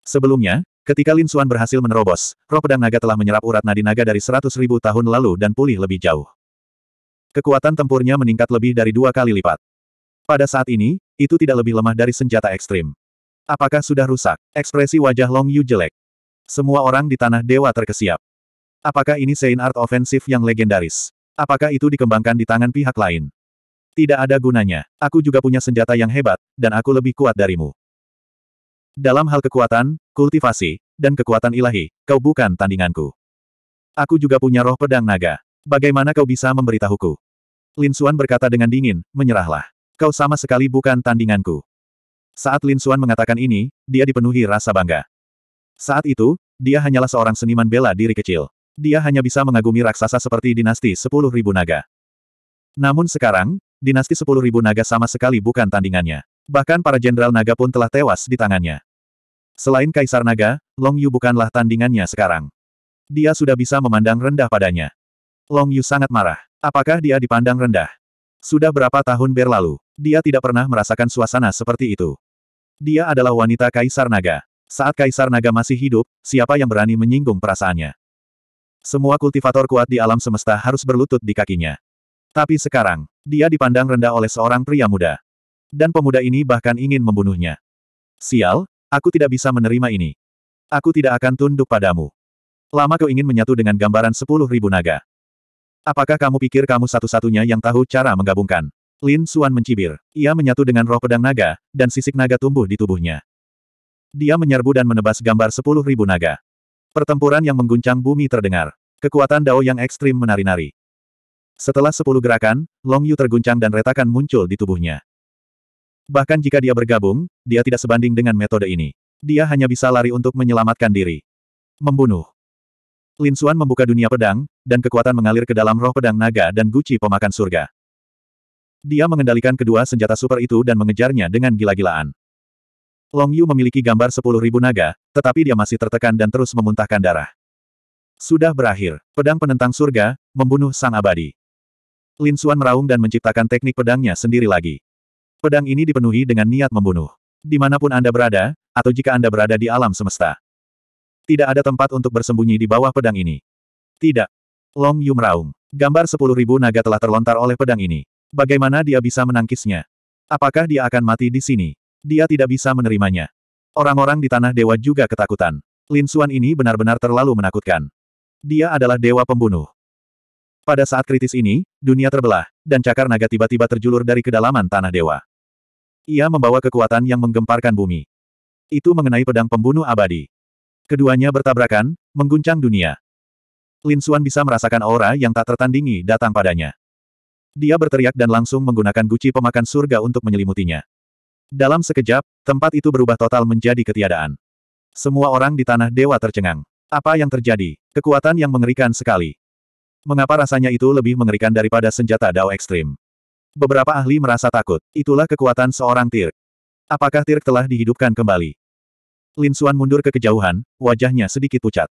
Sebelumnya, ketika Lin Xuan berhasil menerobos, roh pedang naga telah menyerap urat nadi naga dari 100.000 tahun lalu dan pulih lebih jauh. Kekuatan tempurnya meningkat lebih dari dua kali lipat. Pada saat ini, itu tidak lebih lemah dari senjata ekstrim. Apakah sudah rusak? Ekspresi wajah Long Yu jelek. Semua orang di tanah dewa terkesiap. Apakah ini Saint Art Offensive yang legendaris? Apakah itu dikembangkan di tangan pihak lain? Tidak ada gunanya. Aku juga punya senjata yang hebat, dan aku lebih kuat darimu. Dalam hal kekuatan, kultivasi, dan kekuatan ilahi, kau bukan tandinganku. Aku juga punya roh pedang naga. Bagaimana kau bisa memberitahuku? Lin Xuan berkata dengan dingin, menyerahlah. Kau sama sekali bukan tandinganku. Saat Lin Xuan mengatakan ini, dia dipenuhi rasa bangga. Saat itu, dia hanyalah seorang seniman bela diri kecil. Dia hanya bisa mengagumi raksasa seperti dinasti sepuluh ribu naga. Namun sekarang, dinasti ribu naga sama sekali bukan tandingannya. Bahkan para jenderal naga pun telah tewas di tangannya. Selain Kaisar Naga, Long Yu bukanlah tandingannya sekarang. Dia sudah bisa memandang rendah padanya. Long Yu sangat marah. Apakah dia dipandang rendah? Sudah berapa tahun berlalu, dia tidak pernah merasakan suasana seperti itu. Dia adalah wanita Kaisar Naga. Saat Kaisar Naga masih hidup, siapa yang berani menyinggung perasaannya? Semua kultivator kuat di alam semesta harus berlutut di kakinya. Tapi sekarang, dia dipandang rendah oleh seorang pria muda. Dan pemuda ini bahkan ingin membunuhnya. Sial, aku tidak bisa menerima ini. Aku tidak akan tunduk padamu. Lama kau ingin menyatu dengan gambaran sepuluh ribu naga. Apakah kamu pikir kamu satu-satunya yang tahu cara menggabungkan? Lin Suan mencibir. Ia menyatu dengan roh pedang naga, dan sisik naga tumbuh di tubuhnya. Dia menyerbu dan menebas gambar sepuluh ribu naga. Pertempuran yang mengguncang bumi terdengar. Kekuatan Dao yang ekstrim menari-nari. Setelah sepuluh gerakan, Long Yu terguncang dan retakan muncul di tubuhnya. Bahkan jika dia bergabung, dia tidak sebanding dengan metode ini. Dia hanya bisa lari untuk menyelamatkan diri. Membunuh. Lin Xuan membuka dunia pedang, dan kekuatan mengalir ke dalam roh pedang naga dan guci pemakan surga. Dia mengendalikan kedua senjata super itu dan mengejarnya dengan gila-gilaan. Long Yu memiliki gambar sepuluh ribu naga, tetapi dia masih tertekan dan terus memuntahkan darah. Sudah berakhir, pedang penentang surga, membunuh sang abadi. Lin Xuan meraung dan menciptakan teknik pedangnya sendiri lagi. Pedang ini dipenuhi dengan niat membunuh. Dimanapun Anda berada, atau jika Anda berada di alam semesta. Tidak ada tempat untuk bersembunyi di bawah pedang ini. Tidak. Long Yu meraung. Gambar sepuluh naga telah terlontar oleh pedang ini. Bagaimana dia bisa menangkisnya? Apakah dia akan mati di sini? Dia tidak bisa menerimanya. Orang-orang di Tanah Dewa juga ketakutan. Lin Xuan ini benar-benar terlalu menakutkan. Dia adalah dewa pembunuh. Pada saat kritis ini, dunia terbelah, dan cakar naga tiba-tiba terjulur dari kedalaman tanah dewa. Ia membawa kekuatan yang menggemparkan bumi. Itu mengenai pedang pembunuh abadi. Keduanya bertabrakan, mengguncang dunia. Lin Xuan bisa merasakan aura yang tak tertandingi datang padanya. Dia berteriak dan langsung menggunakan guci pemakan surga untuk menyelimutinya. Dalam sekejap, tempat itu berubah total menjadi ketiadaan. Semua orang di tanah dewa tercengang. Apa yang terjadi? Kekuatan yang mengerikan sekali. Mengapa rasanya itu lebih mengerikan daripada senjata Dao ekstrim? Beberapa ahli merasa takut. Itulah kekuatan seorang Tirk. Apakah Tirk telah dihidupkan kembali? Lin Xuan mundur ke kejauhan, wajahnya sedikit pucat.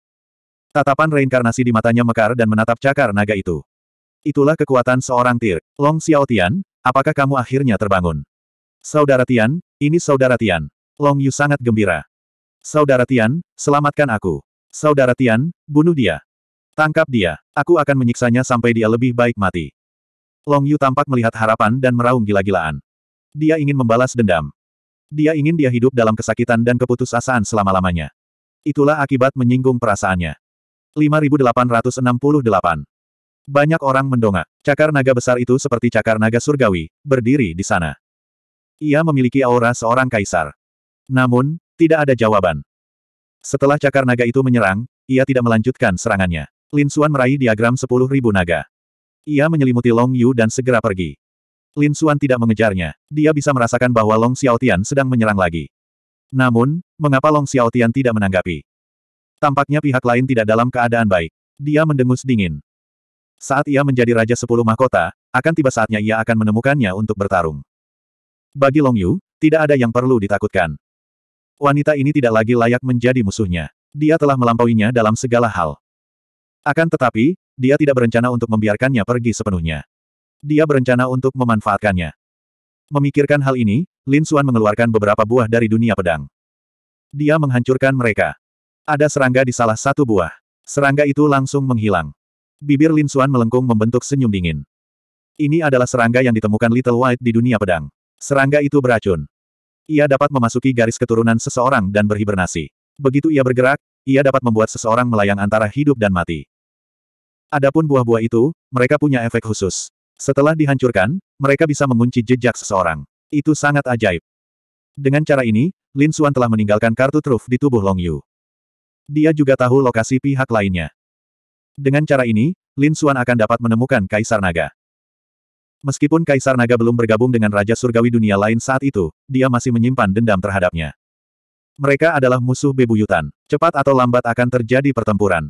Tatapan reinkarnasi di matanya mekar dan menatap cakar naga itu. Itulah kekuatan seorang Tirk. Long Xiao Tian, apakah kamu akhirnya terbangun? Saudara Tian, ini Saudara Tian. Long Yu sangat gembira. Saudara Tian, selamatkan aku. Saudara Tian, bunuh dia. Tangkap dia. Aku akan menyiksanya sampai dia lebih baik mati. Long Yu tampak melihat harapan dan meraung gila-gilaan. Dia ingin membalas dendam. Dia ingin dia hidup dalam kesakitan dan keputusasaan selama-lamanya. Itulah akibat menyinggung perasaannya. 5868 Banyak orang mendongak. Cakar naga besar itu seperti cakar naga surgawi, berdiri di sana. Ia memiliki aura seorang kaisar. Namun, tidak ada jawaban. Setelah cakar naga itu menyerang, ia tidak melanjutkan serangannya. Lin Xuan meraih diagram sepuluh ribu naga. Ia menyelimuti Long Yu dan segera pergi. Lin Xuan tidak mengejarnya. Dia bisa merasakan bahwa Long Xiaotian sedang menyerang lagi. Namun, mengapa Long Xiaotian tidak menanggapi? Tampaknya pihak lain tidak dalam keadaan baik. Dia mendengus dingin. Saat ia menjadi Raja Sepuluh Mahkota, akan tiba saatnya ia akan menemukannya untuk bertarung. Bagi Long Yu, tidak ada yang perlu ditakutkan. Wanita ini tidak lagi layak menjadi musuhnya. Dia telah melampauinya dalam segala hal. Akan tetapi, dia tidak berencana untuk membiarkannya pergi sepenuhnya. Dia berencana untuk memanfaatkannya. Memikirkan hal ini, Lin Xuan mengeluarkan beberapa buah dari dunia pedang. Dia menghancurkan mereka. Ada serangga di salah satu buah. Serangga itu langsung menghilang. Bibir Lin Xuan melengkung membentuk senyum dingin. Ini adalah serangga yang ditemukan Little White di dunia pedang. Serangga itu beracun. Ia dapat memasuki garis keturunan seseorang dan berhibernasi. Begitu ia bergerak, ia dapat membuat seseorang melayang antara hidup dan mati. Adapun buah-buah itu, mereka punya efek khusus. Setelah dihancurkan, mereka bisa mengunci jejak seseorang. Itu sangat ajaib. Dengan cara ini, Lin Xuan telah meninggalkan kartu truf di tubuh Long Yu. Dia juga tahu lokasi pihak lainnya. Dengan cara ini, Lin Xuan akan dapat menemukan Kaisar Naga. Meskipun Kaisar Naga belum bergabung dengan Raja Surgawi dunia lain saat itu, dia masih menyimpan dendam terhadapnya. Mereka adalah musuh bebuyutan. Cepat atau lambat akan terjadi pertempuran.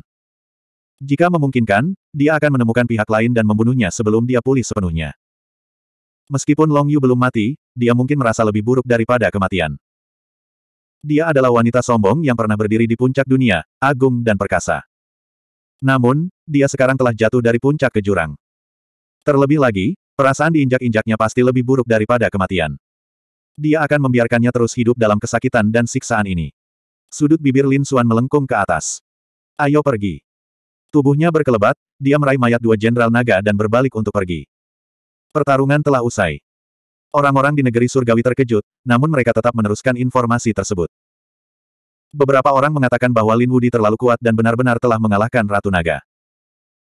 Jika memungkinkan, dia akan menemukan pihak lain dan membunuhnya sebelum dia pulih sepenuhnya. Meskipun Long Yu belum mati, dia mungkin merasa lebih buruk daripada kematian. Dia adalah wanita sombong yang pernah berdiri di puncak dunia, agung dan perkasa. Namun, dia sekarang telah jatuh dari puncak ke jurang. Terlebih lagi, perasaan diinjak-injaknya pasti lebih buruk daripada kematian. Dia akan membiarkannya terus hidup dalam kesakitan dan siksaan ini. Sudut bibir Lin Suan melengkung ke atas. Ayo pergi. Tubuhnya berkelebat, dia meraih mayat dua jenderal naga dan berbalik untuk pergi. Pertarungan telah usai. Orang-orang di negeri surgawi terkejut, namun mereka tetap meneruskan informasi tersebut. Beberapa orang mengatakan bahwa Lin Wudi terlalu kuat dan benar-benar telah mengalahkan Ratu Naga.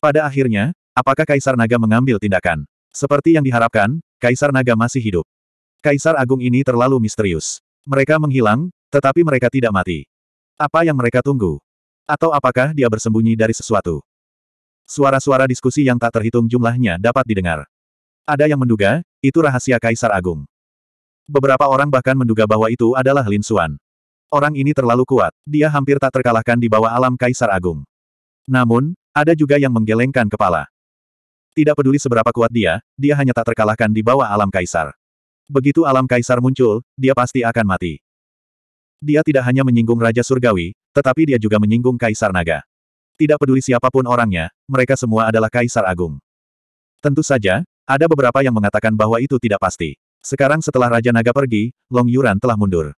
Pada akhirnya, apakah Kaisar Naga mengambil tindakan? Seperti yang diharapkan, Kaisar Naga masih hidup. Kaisar Agung ini terlalu misterius. Mereka menghilang, tetapi mereka tidak mati. Apa yang mereka tunggu? Atau apakah dia bersembunyi dari sesuatu? Suara-suara diskusi yang tak terhitung jumlahnya dapat didengar. Ada yang menduga, itu rahasia Kaisar Agung. Beberapa orang bahkan menduga bahwa itu adalah Lin Xuan. Orang ini terlalu kuat, dia hampir tak terkalahkan di bawah alam Kaisar Agung. Namun, ada juga yang menggelengkan kepala. Tidak peduli seberapa kuat dia, dia hanya tak terkalahkan di bawah alam Kaisar. Begitu alam kaisar muncul, dia pasti akan mati. Dia tidak hanya menyinggung Raja Surgawi, tetapi dia juga menyinggung Kaisar Naga. Tidak peduli siapapun orangnya, mereka semua adalah Kaisar Agung. Tentu saja, ada beberapa yang mengatakan bahwa itu tidak pasti. Sekarang setelah Raja Naga pergi, Long Yuran telah mundur.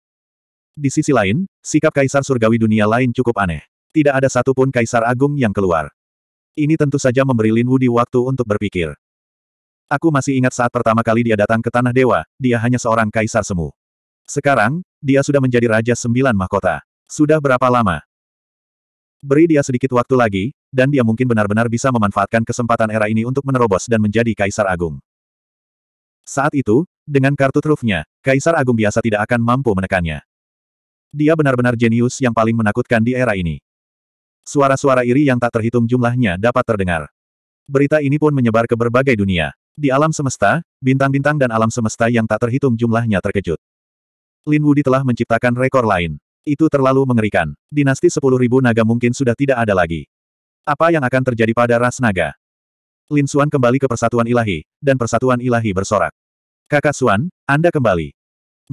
Di sisi lain, sikap Kaisar Surgawi dunia lain cukup aneh. Tidak ada satupun Kaisar Agung yang keluar. Ini tentu saja memberi Lin Wudi waktu untuk berpikir. Aku masih ingat saat pertama kali dia datang ke Tanah Dewa, dia hanya seorang kaisar semu. Sekarang, dia sudah menjadi Raja Sembilan Mahkota. Sudah berapa lama? Beri dia sedikit waktu lagi, dan dia mungkin benar-benar bisa memanfaatkan kesempatan era ini untuk menerobos dan menjadi Kaisar Agung. Saat itu, dengan kartu trufnya, Kaisar Agung biasa tidak akan mampu menekannya. Dia benar-benar jenius yang paling menakutkan di era ini. Suara-suara iri yang tak terhitung jumlahnya dapat terdengar. Berita ini pun menyebar ke berbagai dunia. Di alam semesta, bintang-bintang dan alam semesta yang tak terhitung jumlahnya terkejut. Lin Wudi telah menciptakan rekor lain. Itu terlalu mengerikan. Dinasti 10.000 naga mungkin sudah tidak ada lagi. Apa yang akan terjadi pada ras naga? Lin Xuan kembali ke persatuan ilahi, dan persatuan ilahi bersorak. Kakak Xuan, Anda kembali.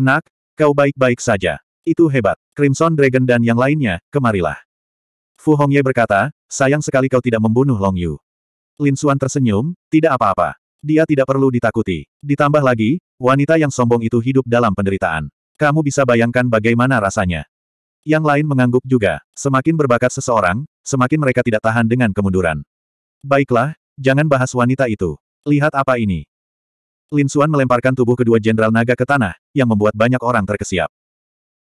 Nak, kau baik-baik saja. Itu hebat. Crimson Dragon dan yang lainnya, kemarilah. Fu Hongye berkata, sayang sekali kau tidak membunuh Long Yu. Lin Xuan tersenyum, tidak apa-apa. Dia tidak perlu ditakuti. Ditambah lagi, wanita yang sombong itu hidup dalam penderitaan. Kamu bisa bayangkan bagaimana rasanya. Yang lain mengangguk juga. Semakin berbakat seseorang, semakin mereka tidak tahan dengan kemunduran. Baiklah, jangan bahas wanita itu. Lihat apa ini. Lin Xuan melemparkan tubuh kedua jenderal naga ke tanah, yang membuat banyak orang terkesiap.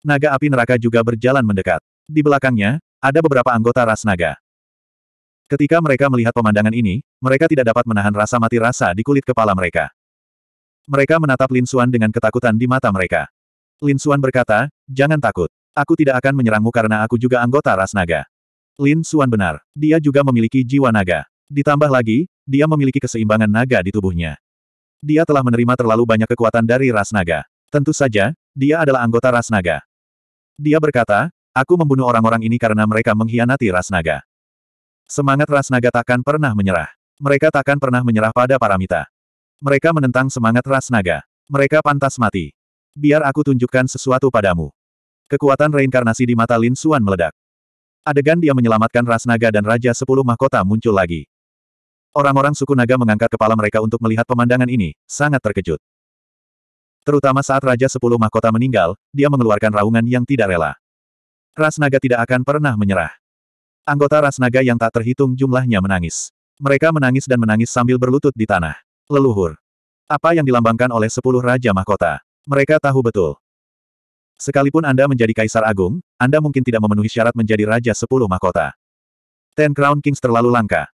Naga api neraka juga berjalan mendekat. Di belakangnya, ada beberapa anggota ras naga. Ketika mereka melihat pemandangan ini, mereka tidak dapat menahan rasa mati rasa di kulit kepala mereka. Mereka menatap Lin Xuan dengan ketakutan di mata mereka. Lin Xuan berkata, jangan takut. Aku tidak akan menyerangmu karena aku juga anggota ras naga. Lin Xuan benar. Dia juga memiliki jiwa naga. Ditambah lagi, dia memiliki keseimbangan naga di tubuhnya. Dia telah menerima terlalu banyak kekuatan dari ras naga. Tentu saja, dia adalah anggota ras naga. Dia berkata, aku membunuh orang-orang ini karena mereka mengkhianati ras naga. Semangat ras naga takkan pernah menyerah. Mereka takkan pernah menyerah pada paramita. Mereka menentang semangat ras naga. Mereka pantas mati. Biar aku tunjukkan sesuatu padamu. Kekuatan reinkarnasi di mata Lin Suan meledak. Adegan dia menyelamatkan ras naga dan Raja Sepuluh Mahkota muncul lagi. Orang-orang suku naga mengangkat kepala mereka untuk melihat pemandangan ini, sangat terkejut. Terutama saat Raja Sepuluh Mahkota meninggal, dia mengeluarkan raungan yang tidak rela. Ras naga tidak akan pernah menyerah. Anggota ras naga yang tak terhitung jumlahnya menangis. Mereka menangis dan menangis sambil berlutut di tanah. Leluhur. Apa yang dilambangkan oleh sepuluh Raja Mahkota. Mereka tahu betul. Sekalipun Anda menjadi Kaisar Agung, Anda mungkin tidak memenuhi syarat menjadi Raja Sepuluh Mahkota. Ten Crown Kings terlalu langka.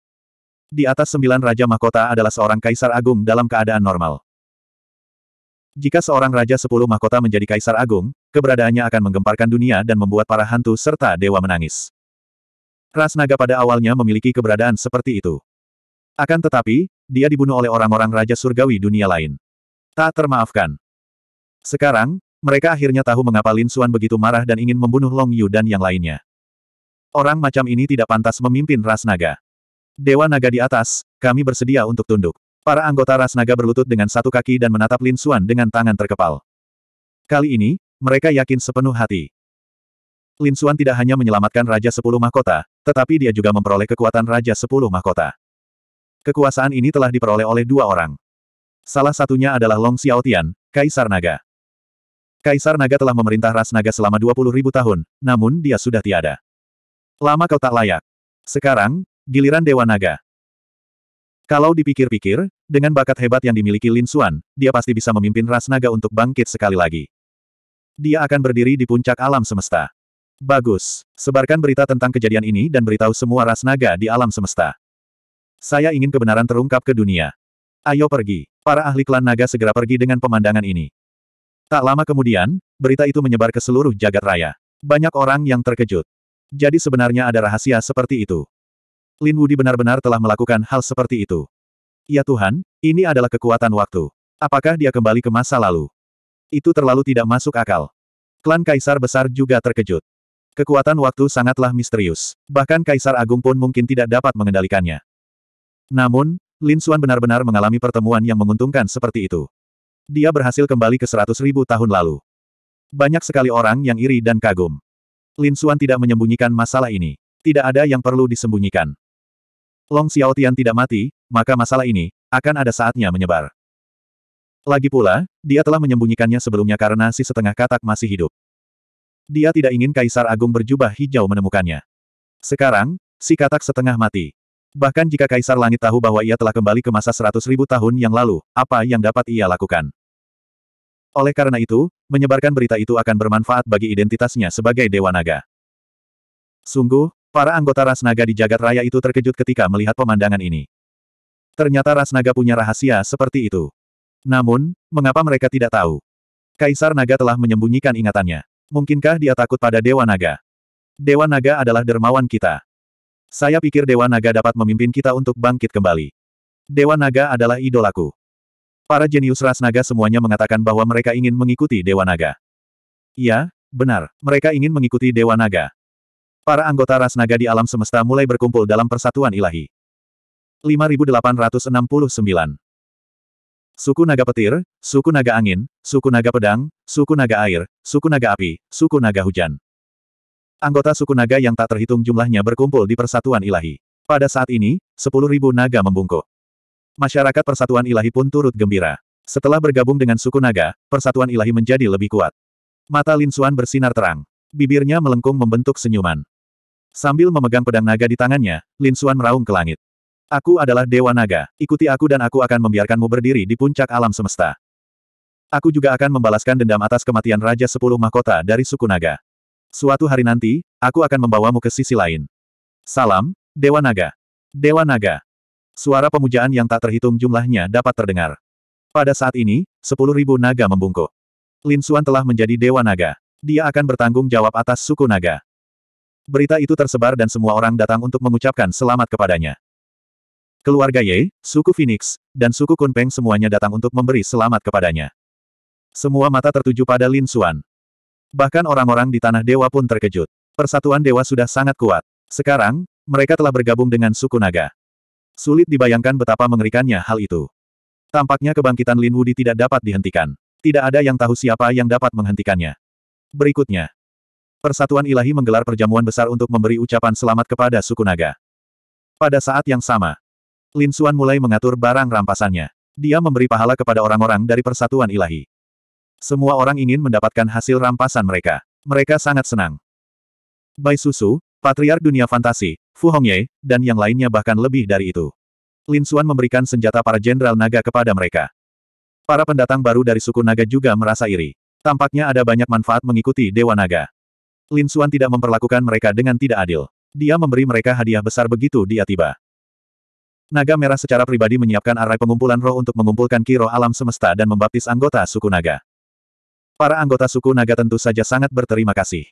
Di atas sembilan Raja Mahkota adalah seorang Kaisar Agung dalam keadaan normal. Jika seorang Raja Sepuluh Mahkota menjadi Kaisar Agung, keberadaannya akan menggemparkan dunia dan membuat para hantu serta dewa menangis. Ras naga pada awalnya memiliki keberadaan seperti itu. Akan tetapi, dia dibunuh oleh orang-orang Raja Surgawi dunia lain. Tak termaafkan. Sekarang, mereka akhirnya tahu mengapa Lin Xuan begitu marah dan ingin membunuh Long Yu dan yang lainnya. Orang macam ini tidak pantas memimpin ras naga. Dewa naga di atas, kami bersedia untuk tunduk. Para anggota ras naga berlutut dengan satu kaki dan menatap Lin Xuan dengan tangan terkepal. Kali ini, mereka yakin sepenuh hati. Lin Xuan tidak hanya menyelamatkan Raja Sepuluh Mahkota, tetapi dia juga memperoleh kekuatan Raja Sepuluh Mahkota. Kekuasaan ini telah diperoleh oleh dua orang. Salah satunya adalah Long Xiaotian, Kaisar Naga. Kaisar Naga telah memerintah ras naga selama 20 ribu tahun, namun dia sudah tiada. Lama kau tak layak. Sekarang, giliran Dewa Naga. Kalau dipikir-pikir, dengan bakat hebat yang dimiliki Lin Xuan, dia pasti bisa memimpin ras naga untuk bangkit sekali lagi. Dia akan berdiri di puncak alam semesta. Bagus. Sebarkan berita tentang kejadian ini dan beritahu semua ras naga di alam semesta. Saya ingin kebenaran terungkap ke dunia. Ayo pergi. Para ahli klan naga segera pergi dengan pemandangan ini. Tak lama kemudian, berita itu menyebar ke seluruh jagat raya. Banyak orang yang terkejut. Jadi sebenarnya ada rahasia seperti itu. Lin Wudi benar-benar telah melakukan hal seperti itu. Ya Tuhan, ini adalah kekuatan waktu. Apakah dia kembali ke masa lalu? Itu terlalu tidak masuk akal. Klan Kaisar Besar juga terkejut. Kekuatan waktu sangatlah misterius. Bahkan Kaisar Agung pun mungkin tidak dapat mengendalikannya. Namun, Lin Xuan benar-benar mengalami pertemuan yang menguntungkan seperti itu. Dia berhasil kembali ke seratus ribu tahun lalu. Banyak sekali orang yang iri dan kagum. Lin Xuan tidak menyembunyikan masalah ini. Tidak ada yang perlu disembunyikan. Long Xiao Tian tidak mati, maka masalah ini, akan ada saatnya menyebar. Lagi pula, dia telah menyembunyikannya sebelumnya karena si setengah katak masih hidup. Dia tidak ingin Kaisar Agung berjubah hijau menemukannya. Sekarang, si katak setengah mati. Bahkan jika Kaisar Langit tahu bahwa ia telah kembali ke masa seratus ribu tahun yang lalu, apa yang dapat ia lakukan? Oleh karena itu, menyebarkan berita itu akan bermanfaat bagi identitasnya sebagai Dewa Naga. Sungguh, para anggota ras naga di jagat raya itu terkejut ketika melihat pemandangan ini. Ternyata ras naga punya rahasia seperti itu. Namun, mengapa mereka tidak tahu? Kaisar Naga telah menyembunyikan ingatannya. Mungkinkah dia takut pada Dewa Naga? Dewa Naga adalah dermawan kita. Saya pikir Dewa Naga dapat memimpin kita untuk bangkit kembali. Dewa Naga adalah idolaku. Para jenius ras naga semuanya mengatakan bahwa mereka ingin mengikuti Dewa Naga. Iya, benar, mereka ingin mengikuti Dewa Naga. Para anggota ras naga di alam semesta mulai berkumpul dalam persatuan ilahi. 5869 suku naga petir, suku naga angin, suku naga pedang, suku naga air, suku naga api, suku naga hujan. Anggota suku naga yang tak terhitung jumlahnya berkumpul di persatuan ilahi. Pada saat ini, 10.000 naga membungkuk. Masyarakat persatuan ilahi pun turut gembira. Setelah bergabung dengan suku naga, persatuan ilahi menjadi lebih kuat. Mata Lin Linsuan bersinar terang. Bibirnya melengkung membentuk senyuman. Sambil memegang pedang naga di tangannya, Lin Linsuan meraung ke langit. Aku adalah Dewa Naga, ikuti aku dan aku akan membiarkanmu berdiri di puncak alam semesta. Aku juga akan membalaskan dendam atas kematian Raja Sepuluh Mahkota dari suku Naga. Suatu hari nanti, aku akan membawamu ke sisi lain. Salam, Dewa Naga. Dewa Naga. Suara pemujaan yang tak terhitung jumlahnya dapat terdengar. Pada saat ini, sepuluh ribu naga membungkuk. Lin Xuan telah menjadi Dewa Naga. Dia akan bertanggung jawab atas suku Naga. Berita itu tersebar dan semua orang datang untuk mengucapkan selamat kepadanya. Keluarga Ye, suku Phoenix, dan suku Kunpeng semuanya datang untuk memberi selamat kepadanya. Semua mata tertuju pada Lin Xuan. Bahkan orang-orang di Tanah Dewa pun terkejut. Persatuan Dewa sudah sangat kuat. Sekarang, mereka telah bergabung dengan suku Naga. Sulit dibayangkan betapa mengerikannya hal itu. Tampaknya kebangkitan Lin Wudi tidak dapat dihentikan. Tidak ada yang tahu siapa yang dapat menghentikannya. Berikutnya, Persatuan Ilahi menggelar perjamuan besar untuk memberi ucapan selamat kepada suku Naga. Pada saat yang sama, Lin Suan mulai mengatur barang rampasannya. Dia memberi pahala kepada orang-orang dari persatuan ilahi. Semua orang ingin mendapatkan hasil rampasan mereka. Mereka sangat senang. Bai Susu, Patriark Dunia Fantasi, Fu Hongye, dan yang lainnya bahkan lebih dari itu. Lin Suan memberikan senjata para jenderal naga kepada mereka. Para pendatang baru dari suku naga juga merasa iri. Tampaknya ada banyak manfaat mengikuti Dewa Naga. Lin Suan tidak memperlakukan mereka dengan tidak adil. Dia memberi mereka hadiah besar begitu dia tiba. Naga Merah secara pribadi menyiapkan arai pengumpulan roh untuk mengumpulkan kiro alam semesta dan membaptis anggota suku naga. Para anggota suku naga tentu saja sangat berterima kasih.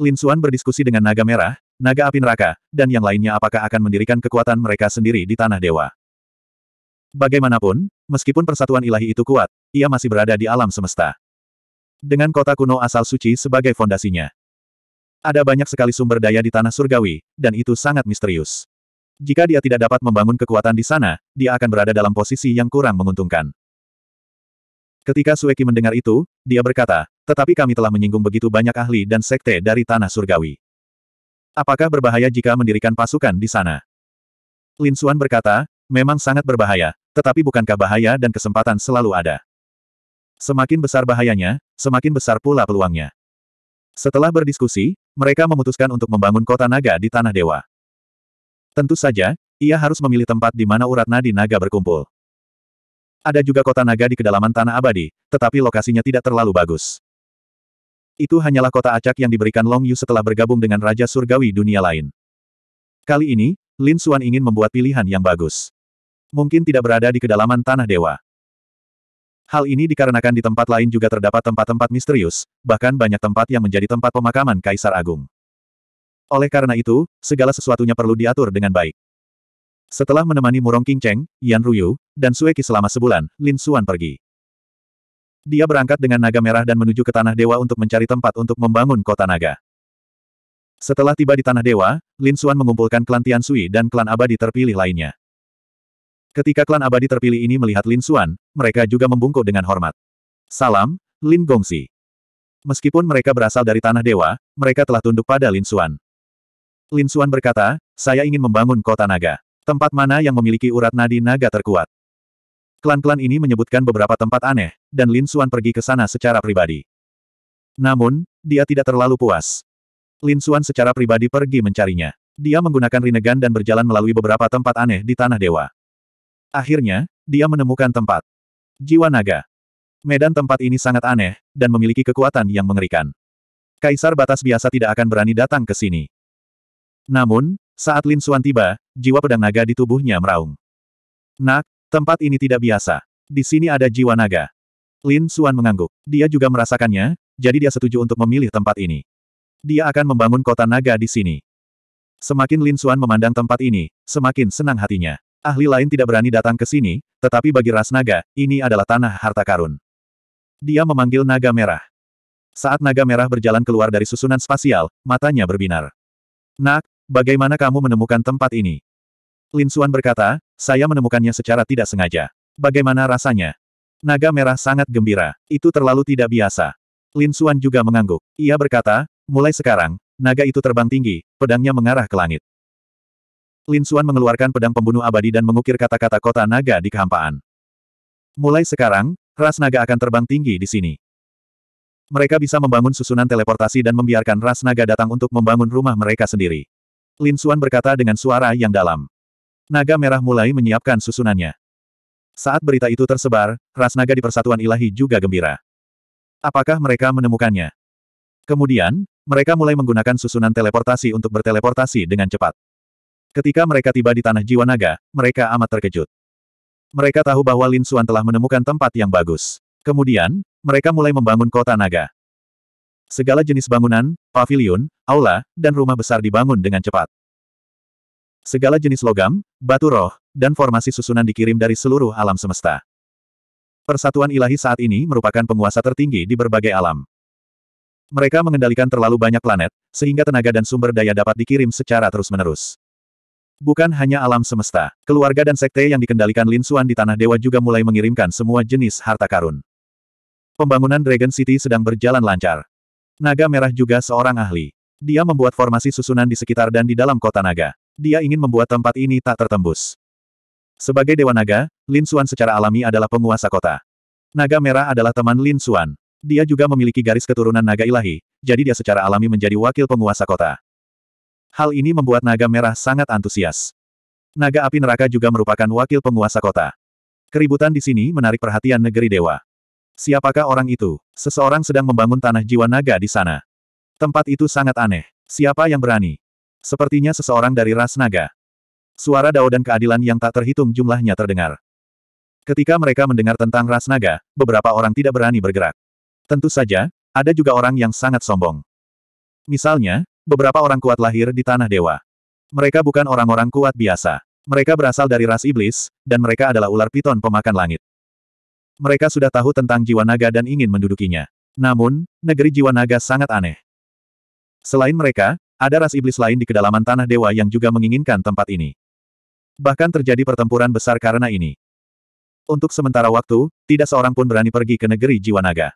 Lin Suan berdiskusi dengan naga merah, naga api neraka, dan yang lainnya apakah akan mendirikan kekuatan mereka sendiri di tanah dewa. Bagaimanapun, meskipun persatuan ilahi itu kuat, ia masih berada di alam semesta. Dengan kota kuno asal suci sebagai fondasinya. Ada banyak sekali sumber daya di tanah surgawi, dan itu sangat misterius. Jika dia tidak dapat membangun kekuatan di sana, dia akan berada dalam posisi yang kurang menguntungkan. Ketika Sueki mendengar itu, dia berkata, tetapi kami telah menyinggung begitu banyak ahli dan sekte dari Tanah Surgawi. Apakah berbahaya jika mendirikan pasukan di sana? Lin Suan berkata, memang sangat berbahaya, tetapi bukankah bahaya dan kesempatan selalu ada? Semakin besar bahayanya, semakin besar pula peluangnya. Setelah berdiskusi, mereka memutuskan untuk membangun kota naga di Tanah Dewa. Tentu saja, ia harus memilih tempat di mana urat nadi naga berkumpul. Ada juga kota naga di kedalaman tanah abadi, tetapi lokasinya tidak terlalu bagus. Itu hanyalah kota acak yang diberikan Long Yu setelah bergabung dengan Raja Surgawi dunia lain. Kali ini, Lin Xuan ingin membuat pilihan yang bagus. Mungkin tidak berada di kedalaman tanah dewa. Hal ini dikarenakan di tempat lain juga terdapat tempat-tempat misterius, bahkan banyak tempat yang menjadi tempat pemakaman Kaisar Agung. Oleh karena itu, segala sesuatunya perlu diatur dengan baik. Setelah menemani Murong King Cheng, Yan Ruyu, dan Sueki selama sebulan, Lin Xuan pergi. Dia berangkat dengan naga merah dan menuju ke Tanah Dewa untuk mencari tempat untuk membangun kota naga. Setelah tiba di Tanah Dewa, Lin Xuan mengumpulkan klan Tian Sui dan klan abadi terpilih lainnya. Ketika klan abadi terpilih ini melihat Lin Xuan, mereka juga membungkuk dengan hormat. Salam, Lin Gongsi. Meskipun mereka berasal dari Tanah Dewa, mereka telah tunduk pada Lin Xuan. Lin Suan berkata, saya ingin membangun kota naga. Tempat mana yang memiliki urat nadi naga terkuat? Klan-klan ini menyebutkan beberapa tempat aneh, dan Lin Suan pergi ke sana secara pribadi. Namun, dia tidak terlalu puas. Lin Suan secara pribadi pergi mencarinya. Dia menggunakan Rinnegan dan berjalan melalui beberapa tempat aneh di Tanah Dewa. Akhirnya, dia menemukan tempat. Jiwa Naga. Medan tempat ini sangat aneh, dan memiliki kekuatan yang mengerikan. Kaisar batas biasa tidak akan berani datang ke sini. Namun, saat Lin Suan tiba, jiwa pedang naga di tubuhnya meraung. Nak, tempat ini tidak biasa. Di sini ada jiwa naga. Lin Suan mengangguk. Dia juga merasakannya, jadi dia setuju untuk memilih tempat ini. Dia akan membangun kota naga di sini. Semakin Lin Suan memandang tempat ini, semakin senang hatinya. Ahli lain tidak berani datang ke sini, tetapi bagi ras naga, ini adalah tanah harta karun. Dia memanggil naga merah. Saat naga merah berjalan keluar dari susunan spasial, matanya berbinar. Nak, Bagaimana kamu menemukan tempat ini? Lin Xuan berkata, saya menemukannya secara tidak sengaja. Bagaimana rasanya? Naga merah sangat gembira. Itu terlalu tidak biasa. Lin Xuan juga mengangguk. Ia berkata, mulai sekarang, naga itu terbang tinggi, pedangnya mengarah ke langit. Lin Xuan mengeluarkan pedang pembunuh abadi dan mengukir kata-kata kota naga di kehampaan. Mulai sekarang, ras naga akan terbang tinggi di sini. Mereka bisa membangun susunan teleportasi dan membiarkan ras naga datang untuk membangun rumah mereka sendiri. Lin Suan berkata dengan suara yang dalam. Naga merah mulai menyiapkan susunannya. Saat berita itu tersebar, ras naga di Persatuan Ilahi juga gembira. Apakah mereka menemukannya? Kemudian, mereka mulai menggunakan susunan teleportasi untuk berteleportasi dengan cepat. Ketika mereka tiba di Tanah Jiwa Naga, mereka amat terkejut. Mereka tahu bahwa Lin Suan telah menemukan tempat yang bagus. Kemudian, mereka mulai membangun kota naga. Segala jenis bangunan, pavilion, aula, dan rumah besar dibangun dengan cepat. Segala jenis logam, batu roh, dan formasi susunan dikirim dari seluruh alam semesta. Persatuan ilahi saat ini merupakan penguasa tertinggi di berbagai alam. Mereka mengendalikan terlalu banyak planet, sehingga tenaga dan sumber daya dapat dikirim secara terus-menerus. Bukan hanya alam semesta, keluarga dan sekte yang dikendalikan Lin Xuan di Tanah Dewa juga mulai mengirimkan semua jenis harta karun. Pembangunan Dragon City sedang berjalan lancar. Naga Merah juga seorang ahli. Dia membuat formasi susunan di sekitar dan di dalam kota naga. Dia ingin membuat tempat ini tak tertembus. Sebagai Dewa Naga, Lin Xuan secara alami adalah penguasa kota. Naga Merah adalah teman Lin Xuan. Dia juga memiliki garis keturunan naga ilahi, jadi dia secara alami menjadi wakil penguasa kota. Hal ini membuat Naga Merah sangat antusias. Naga Api Neraka juga merupakan wakil penguasa kota. Keributan di sini menarik perhatian negeri dewa. Siapakah orang itu? Seseorang sedang membangun tanah jiwa naga di sana. Tempat itu sangat aneh. Siapa yang berani? Sepertinya seseorang dari ras naga. Suara dao dan keadilan yang tak terhitung jumlahnya terdengar. Ketika mereka mendengar tentang ras naga, beberapa orang tidak berani bergerak. Tentu saja, ada juga orang yang sangat sombong. Misalnya, beberapa orang kuat lahir di tanah dewa. Mereka bukan orang-orang kuat biasa. Mereka berasal dari ras iblis, dan mereka adalah ular piton pemakan langit. Mereka sudah tahu tentang jiwa naga dan ingin mendudukinya. Namun, negeri jiwa naga sangat aneh. Selain mereka, ada ras iblis lain di kedalaman tanah dewa yang juga menginginkan tempat ini. Bahkan terjadi pertempuran besar karena ini. Untuk sementara waktu, tidak seorang pun berani pergi ke negeri jiwa naga.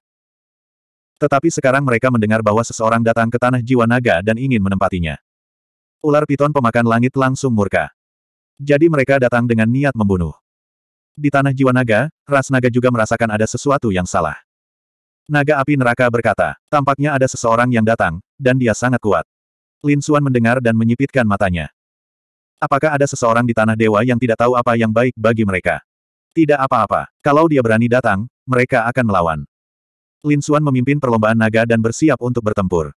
Tetapi sekarang mereka mendengar bahwa seseorang datang ke tanah jiwa naga dan ingin menempatinya. Ular piton pemakan langit langsung murka. Jadi mereka datang dengan niat membunuh. Di tanah jiwa naga, ras naga juga merasakan ada sesuatu yang salah. Naga api neraka berkata, tampaknya ada seseorang yang datang, dan dia sangat kuat. Lin Xuan mendengar dan menyipitkan matanya. Apakah ada seseorang di tanah dewa yang tidak tahu apa yang baik bagi mereka? Tidak apa-apa, kalau dia berani datang, mereka akan melawan. Lin Xuan memimpin perlombaan naga dan bersiap untuk bertempur.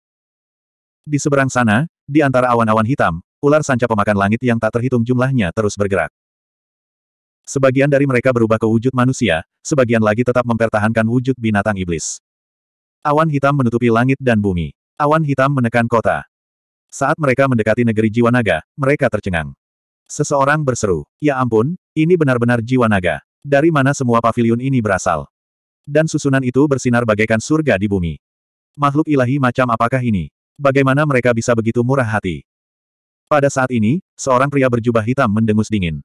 Di seberang sana, di antara awan-awan hitam, ular sanca pemakan langit yang tak terhitung jumlahnya terus bergerak. Sebagian dari mereka berubah ke wujud manusia, sebagian lagi tetap mempertahankan wujud binatang iblis. Awan hitam menutupi langit dan bumi. Awan hitam menekan kota. Saat mereka mendekati negeri jiwa naga, mereka tercengang. Seseorang berseru, Ya ampun, ini benar-benar jiwa naga. Dari mana semua pavilion ini berasal? Dan susunan itu bersinar bagaikan surga di bumi. Makhluk ilahi macam apakah ini? Bagaimana mereka bisa begitu murah hati? Pada saat ini, seorang pria berjubah hitam mendengus dingin.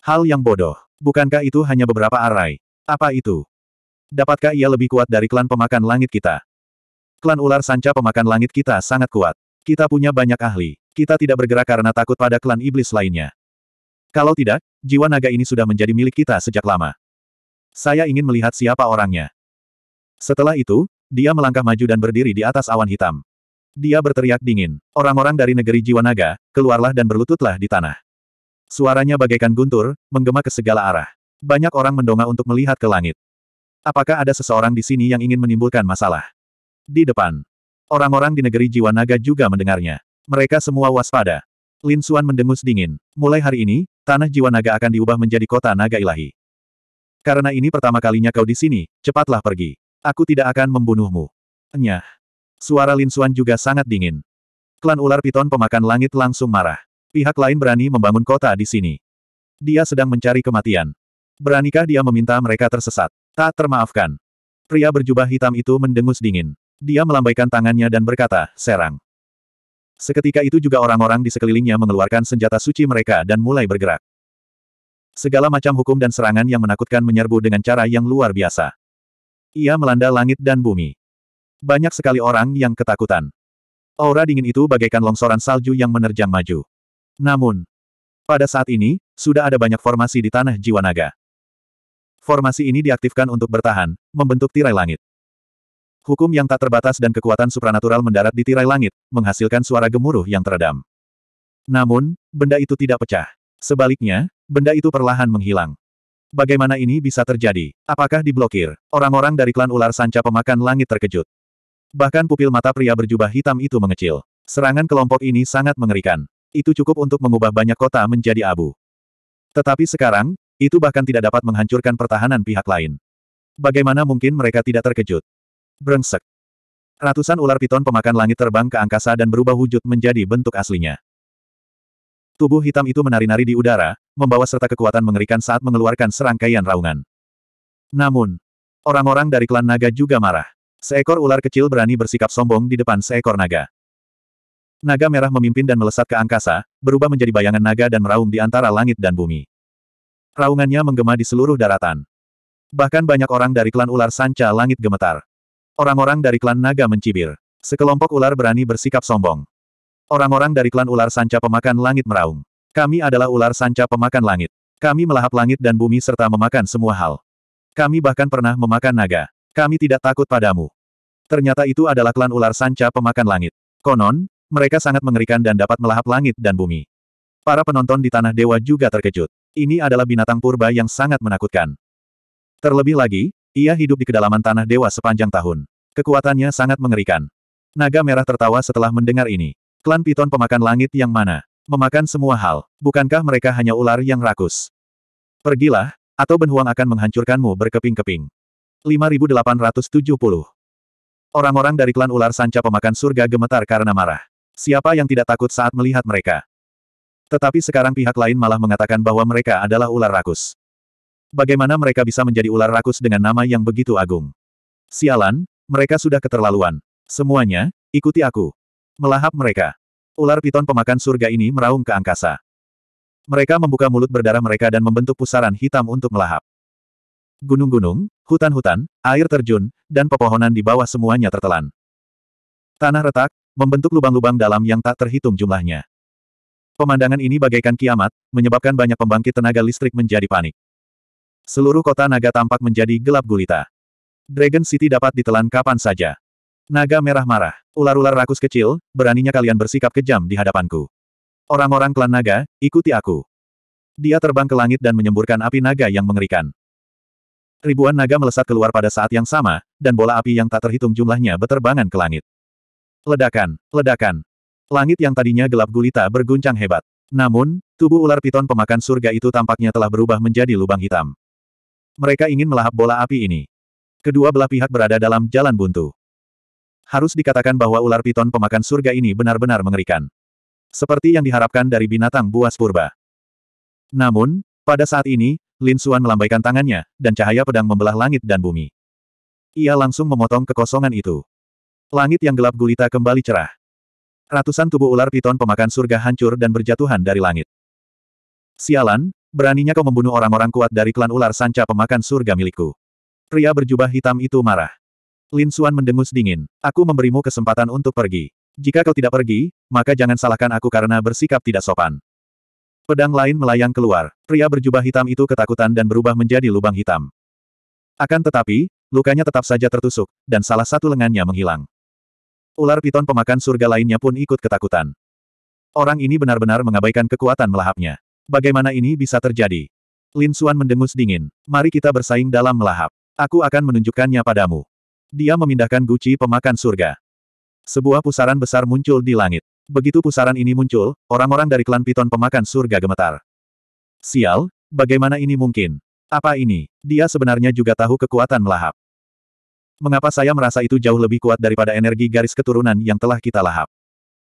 Hal yang bodoh. Bukankah itu hanya beberapa arai? Apa itu? Dapatkah ia lebih kuat dari klan pemakan langit kita? Klan ular sanca pemakan langit kita sangat kuat. Kita punya banyak ahli. Kita tidak bergerak karena takut pada klan iblis lainnya. Kalau tidak, jiwa naga ini sudah menjadi milik kita sejak lama. Saya ingin melihat siapa orangnya. Setelah itu, dia melangkah maju dan berdiri di atas awan hitam. Dia berteriak dingin. Orang-orang dari negeri jiwa naga, keluarlah dan berlututlah di tanah. Suaranya bagaikan guntur, menggema ke segala arah. Banyak orang mendongak untuk melihat ke langit. Apakah ada seseorang di sini yang ingin menimbulkan masalah? Di depan. Orang-orang di negeri jiwa naga juga mendengarnya. Mereka semua waspada. Lin Xuan mendengus dingin. Mulai hari ini, tanah jiwa naga akan diubah menjadi kota naga ilahi. Karena ini pertama kalinya kau di sini, cepatlah pergi. Aku tidak akan membunuhmu. Enyah. Suara Lin Xuan juga sangat dingin. Klan ular piton pemakan langit langsung marah. Pihak lain berani membangun kota di sini. Dia sedang mencari kematian. Beranikah dia meminta mereka tersesat? Tak termaafkan. Pria berjubah hitam itu mendengus dingin. Dia melambaikan tangannya dan berkata, serang. Seketika itu juga orang-orang di sekelilingnya mengeluarkan senjata suci mereka dan mulai bergerak. Segala macam hukum dan serangan yang menakutkan menyerbu dengan cara yang luar biasa. Ia melanda langit dan bumi. Banyak sekali orang yang ketakutan. Aura dingin itu bagaikan longsoran salju yang menerjang maju. Namun, pada saat ini, sudah ada banyak formasi di tanah jiwa naga. Formasi ini diaktifkan untuk bertahan, membentuk tirai langit. Hukum yang tak terbatas dan kekuatan supranatural mendarat di tirai langit, menghasilkan suara gemuruh yang teredam. Namun, benda itu tidak pecah. Sebaliknya, benda itu perlahan menghilang. Bagaimana ini bisa terjadi? Apakah diblokir? Orang-orang dari klan ular sanca pemakan langit terkejut. Bahkan pupil mata pria berjubah hitam itu mengecil. Serangan kelompok ini sangat mengerikan. Itu cukup untuk mengubah banyak kota menjadi abu. Tetapi sekarang, itu bahkan tidak dapat menghancurkan pertahanan pihak lain. Bagaimana mungkin mereka tidak terkejut? Brengsek. Ratusan ular piton pemakan langit terbang ke angkasa dan berubah wujud menjadi bentuk aslinya. Tubuh hitam itu menari-nari di udara, membawa serta kekuatan mengerikan saat mengeluarkan serangkaian raungan. Namun, orang-orang dari klan naga juga marah. Seekor ular kecil berani bersikap sombong di depan seekor naga. Naga merah memimpin dan melesat ke angkasa, berubah menjadi bayangan naga dan meraung di antara langit dan bumi. Raungannya menggema di seluruh daratan. Bahkan banyak orang dari klan ular sanca langit gemetar. Orang-orang dari klan naga mencibir. Sekelompok ular berani bersikap sombong. Orang-orang dari klan ular sanca pemakan langit meraung. Kami adalah ular sanca pemakan langit. Kami melahap langit dan bumi serta memakan semua hal. Kami bahkan pernah memakan naga. Kami tidak takut padamu. Ternyata itu adalah klan ular sanca pemakan langit. Konon, mereka sangat mengerikan dan dapat melahap langit dan bumi. Para penonton di Tanah Dewa juga terkejut. Ini adalah binatang purba yang sangat menakutkan. Terlebih lagi, ia hidup di kedalaman Tanah Dewa sepanjang tahun. Kekuatannya sangat mengerikan. Naga Merah tertawa setelah mendengar ini. Klan Piton pemakan langit yang mana? Memakan semua hal. Bukankah mereka hanya ular yang rakus? Pergilah, atau Benhuang akan menghancurkanmu berkeping-keping. 5870 Orang-orang dari klan ular sanca pemakan surga gemetar karena marah. Siapa yang tidak takut saat melihat mereka? Tetapi sekarang pihak lain malah mengatakan bahwa mereka adalah ular rakus. Bagaimana mereka bisa menjadi ular rakus dengan nama yang begitu agung? Sialan, mereka sudah keterlaluan. Semuanya, ikuti aku. Melahap mereka. Ular piton pemakan surga ini meraung ke angkasa. Mereka membuka mulut berdarah mereka dan membentuk pusaran hitam untuk melahap. Gunung-gunung, hutan-hutan, air terjun, dan pepohonan di bawah semuanya tertelan. Tanah retak, membentuk lubang-lubang dalam yang tak terhitung jumlahnya. Pemandangan ini bagaikan kiamat, menyebabkan banyak pembangkit tenaga listrik menjadi panik. Seluruh kota naga tampak menjadi gelap gulita. Dragon City dapat ditelan kapan saja. Naga merah marah, ular-ular rakus kecil, beraninya kalian bersikap kejam di hadapanku. Orang-orang klan naga, ikuti aku. Dia terbang ke langit dan menyemburkan api naga yang mengerikan. Ribuan naga melesat keluar pada saat yang sama, dan bola api yang tak terhitung jumlahnya beterbangan ke langit. Ledakan, ledakan. Langit yang tadinya gelap gulita berguncang hebat. Namun, tubuh ular piton pemakan surga itu tampaknya telah berubah menjadi lubang hitam. Mereka ingin melahap bola api ini. Kedua belah pihak berada dalam jalan buntu. Harus dikatakan bahwa ular piton pemakan surga ini benar-benar mengerikan. Seperti yang diharapkan dari binatang buas purba. Namun, pada saat ini, Lin Xuan melambaikan tangannya, dan cahaya pedang membelah langit dan bumi. Ia langsung memotong kekosongan itu. Langit yang gelap gulita kembali cerah. Ratusan tubuh ular piton pemakan surga hancur dan berjatuhan dari langit. Sialan, beraninya kau membunuh orang-orang kuat dari klan ular sanca pemakan surga milikku. Pria berjubah hitam itu marah. Lin Xuan mendengus dingin. Aku memberimu kesempatan untuk pergi. Jika kau tidak pergi, maka jangan salahkan aku karena bersikap tidak sopan. Pedang lain melayang keluar. Pria berjubah hitam itu ketakutan dan berubah menjadi lubang hitam. Akan tetapi, lukanya tetap saja tertusuk, dan salah satu lengannya menghilang. Ular piton pemakan surga lainnya pun ikut ketakutan. Orang ini benar-benar mengabaikan kekuatan melahapnya. Bagaimana ini bisa terjadi? Lin Xuan mendengus dingin. Mari kita bersaing dalam melahap. Aku akan menunjukkannya padamu. Dia memindahkan guci pemakan surga. Sebuah pusaran besar muncul di langit. Begitu pusaran ini muncul, orang-orang dari klan piton pemakan surga gemetar. Sial, bagaimana ini mungkin? Apa ini? Dia sebenarnya juga tahu kekuatan melahap. Mengapa saya merasa itu jauh lebih kuat daripada energi garis keturunan yang telah kita lahap?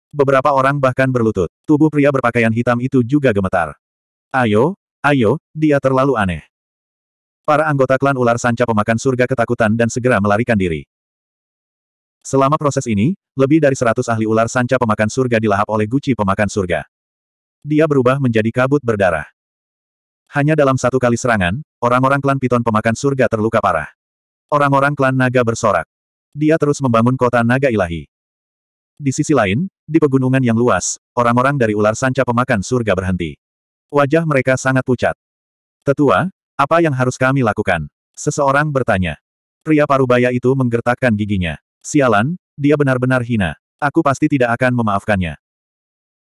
Beberapa orang bahkan berlutut. Tubuh pria berpakaian hitam itu juga gemetar. Ayo, ayo, dia terlalu aneh. Para anggota klan ular sanca pemakan surga ketakutan dan segera melarikan diri. Selama proses ini, lebih dari seratus ahli ular sanca pemakan surga dilahap oleh Gucci pemakan surga. Dia berubah menjadi kabut berdarah. Hanya dalam satu kali serangan, orang-orang klan Piton pemakan surga terluka parah. Orang-orang klan naga bersorak. Dia terus membangun kota naga ilahi. Di sisi lain, di pegunungan yang luas, orang-orang dari ular sanca pemakan surga berhenti. Wajah mereka sangat pucat. Tetua, apa yang harus kami lakukan? Seseorang bertanya. Pria parubaya itu menggertakkan giginya. Sialan, dia benar-benar hina. Aku pasti tidak akan memaafkannya.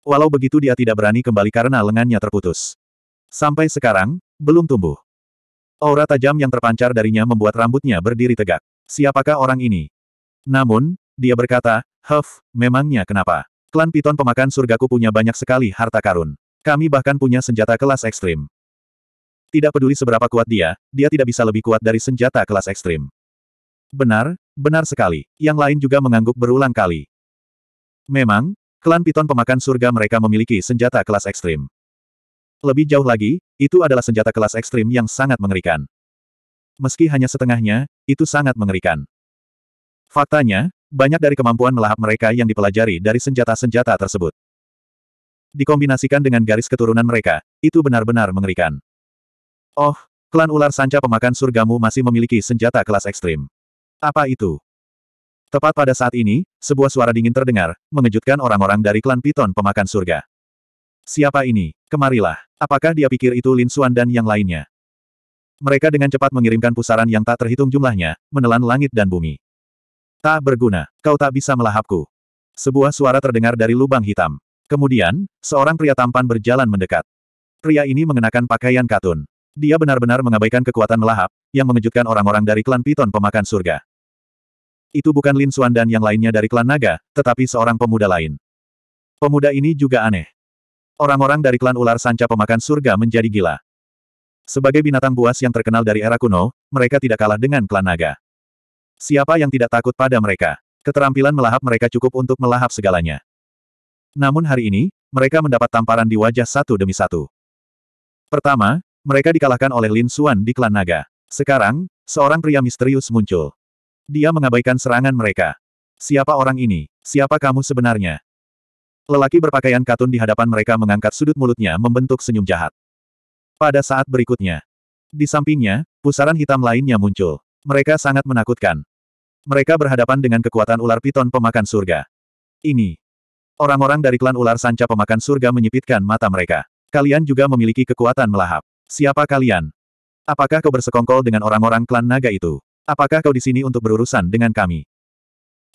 Walau begitu dia tidak berani kembali karena lengannya terputus. Sampai sekarang, belum tumbuh. Aura tajam yang terpancar darinya membuat rambutnya berdiri tegak. Siapakah orang ini? Namun, dia berkata, Huff, memangnya kenapa? Klan Piton pemakan surgaku punya banyak sekali harta karun. Kami bahkan punya senjata kelas ekstrim. Tidak peduli seberapa kuat dia, dia tidak bisa lebih kuat dari senjata kelas ekstrim. Benar, benar sekali. Yang lain juga mengangguk berulang kali. Memang, klan Piton pemakan surga mereka memiliki senjata kelas ekstrim. Lebih jauh lagi, itu adalah senjata kelas ekstrim yang sangat mengerikan. Meski hanya setengahnya, itu sangat mengerikan. Faktanya, banyak dari kemampuan melahap mereka yang dipelajari dari senjata-senjata tersebut. Dikombinasikan dengan garis keturunan mereka, itu benar-benar mengerikan. Oh, klan ular sanca pemakan surgamu masih memiliki senjata kelas ekstrim. Apa itu? Tepat pada saat ini, sebuah suara dingin terdengar, mengejutkan orang-orang dari klan Piton pemakan surga. Siapa ini? Kemarilah. Apakah dia pikir itu Lin Suan dan yang lainnya? Mereka dengan cepat mengirimkan pusaran yang tak terhitung jumlahnya, menelan langit dan bumi. Tak berguna, kau tak bisa melahapku. Sebuah suara terdengar dari lubang hitam. Kemudian, seorang pria tampan berjalan mendekat. Pria ini mengenakan pakaian katun. Dia benar-benar mengabaikan kekuatan melahap, yang mengejutkan orang-orang dari klan Piton pemakan surga. Itu bukan Lin Suan dan yang lainnya dari klan naga, tetapi seorang pemuda lain. Pemuda ini juga aneh. Orang-orang dari klan ular sanca pemakan surga menjadi gila. Sebagai binatang buas yang terkenal dari era kuno, mereka tidak kalah dengan klan naga. Siapa yang tidak takut pada mereka? Keterampilan melahap mereka cukup untuk melahap segalanya. Namun hari ini, mereka mendapat tamparan di wajah satu demi satu. Pertama, mereka dikalahkan oleh Lin Xuan di klan naga. Sekarang, seorang pria misterius muncul. Dia mengabaikan serangan mereka. Siapa orang ini? Siapa kamu sebenarnya? Lelaki berpakaian katun di hadapan mereka mengangkat sudut mulutnya membentuk senyum jahat. Pada saat berikutnya, di sampingnya, pusaran hitam lainnya muncul. Mereka sangat menakutkan. Mereka berhadapan dengan kekuatan ular piton pemakan surga. Ini. Orang-orang dari klan ular sanca pemakan surga menyipitkan mata mereka. Kalian juga memiliki kekuatan melahap. Siapa kalian? Apakah kau bersekongkol dengan orang-orang klan naga itu? Apakah kau di sini untuk berurusan dengan kami?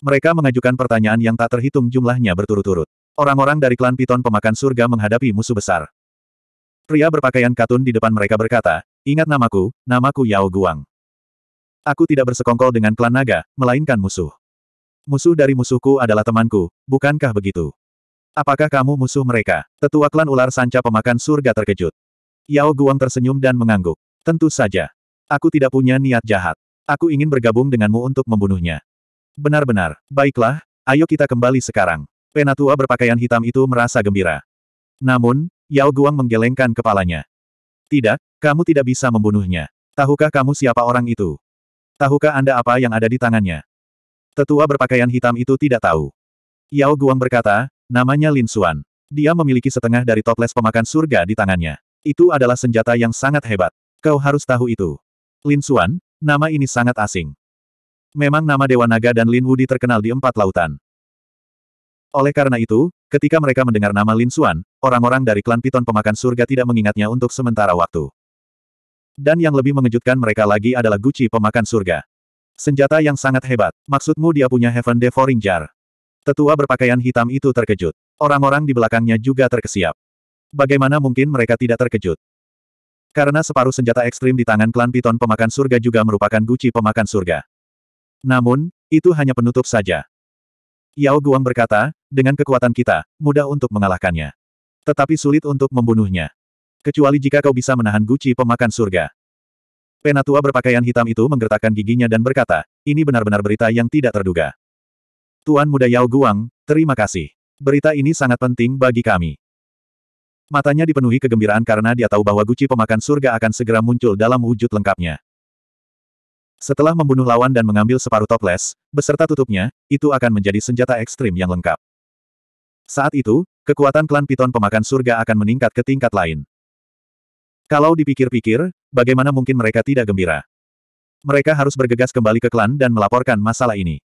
Mereka mengajukan pertanyaan yang tak terhitung jumlahnya berturut-turut. Orang-orang dari klan Piton pemakan surga menghadapi musuh besar. Pria berpakaian katun di depan mereka berkata, Ingat namaku, namaku Yao Guang. Aku tidak bersekongkol dengan klan naga, melainkan musuh. Musuh dari musuhku adalah temanku, bukankah begitu? Apakah kamu musuh mereka? Tetua klan ular sanca pemakan surga terkejut. Yao Guang tersenyum dan mengangguk. Tentu saja. Aku tidak punya niat jahat. Aku ingin bergabung denganmu untuk membunuhnya. Benar-benar, baiklah, ayo kita kembali sekarang. Penatua berpakaian hitam itu merasa gembira. Namun, Yao Guang menggelengkan kepalanya. Tidak, kamu tidak bisa membunuhnya. Tahukah kamu siapa orang itu? Tahukah Anda apa yang ada di tangannya? Tetua berpakaian hitam itu tidak tahu. Yao Guang berkata, namanya Lin Xuan. Dia memiliki setengah dari toples pemakan surga di tangannya. Itu adalah senjata yang sangat hebat. Kau harus tahu itu. Lin Xuan, nama ini sangat asing. Memang nama Dewa Naga dan Lin Wudi terkenal di empat lautan. Oleh karena itu, ketika mereka mendengar nama Lin Xuan, orang-orang dari klan Piton Pemakan Surga tidak mengingatnya untuk sementara waktu. Dan yang lebih mengejutkan mereka lagi adalah Gucci Pemakan Surga. Senjata yang sangat hebat. Maksudmu dia punya Heaven Devouring Jar? Tetua berpakaian hitam itu terkejut. Orang-orang di belakangnya juga terkesiap. Bagaimana mungkin mereka tidak terkejut? Karena separuh senjata ekstrim di tangan klan Piton Pemakan Surga juga merupakan Gucci Pemakan Surga. Namun, itu hanya penutup saja. Yao Guang berkata, dengan kekuatan kita, mudah untuk mengalahkannya. Tetapi sulit untuk membunuhnya. Kecuali jika kau bisa menahan guci pemakan surga. Penatua berpakaian hitam itu menggertakkan giginya dan berkata, ini benar-benar berita yang tidak terduga. Tuan muda Yao Guang, terima kasih. Berita ini sangat penting bagi kami. Matanya dipenuhi kegembiraan karena dia tahu bahwa guci pemakan surga akan segera muncul dalam wujud lengkapnya. Setelah membunuh lawan dan mengambil separuh toples, beserta tutupnya, itu akan menjadi senjata ekstrim yang lengkap. Saat itu, kekuatan klan Piton pemakan surga akan meningkat ke tingkat lain. Kalau dipikir-pikir, bagaimana mungkin mereka tidak gembira? Mereka harus bergegas kembali ke klan dan melaporkan masalah ini.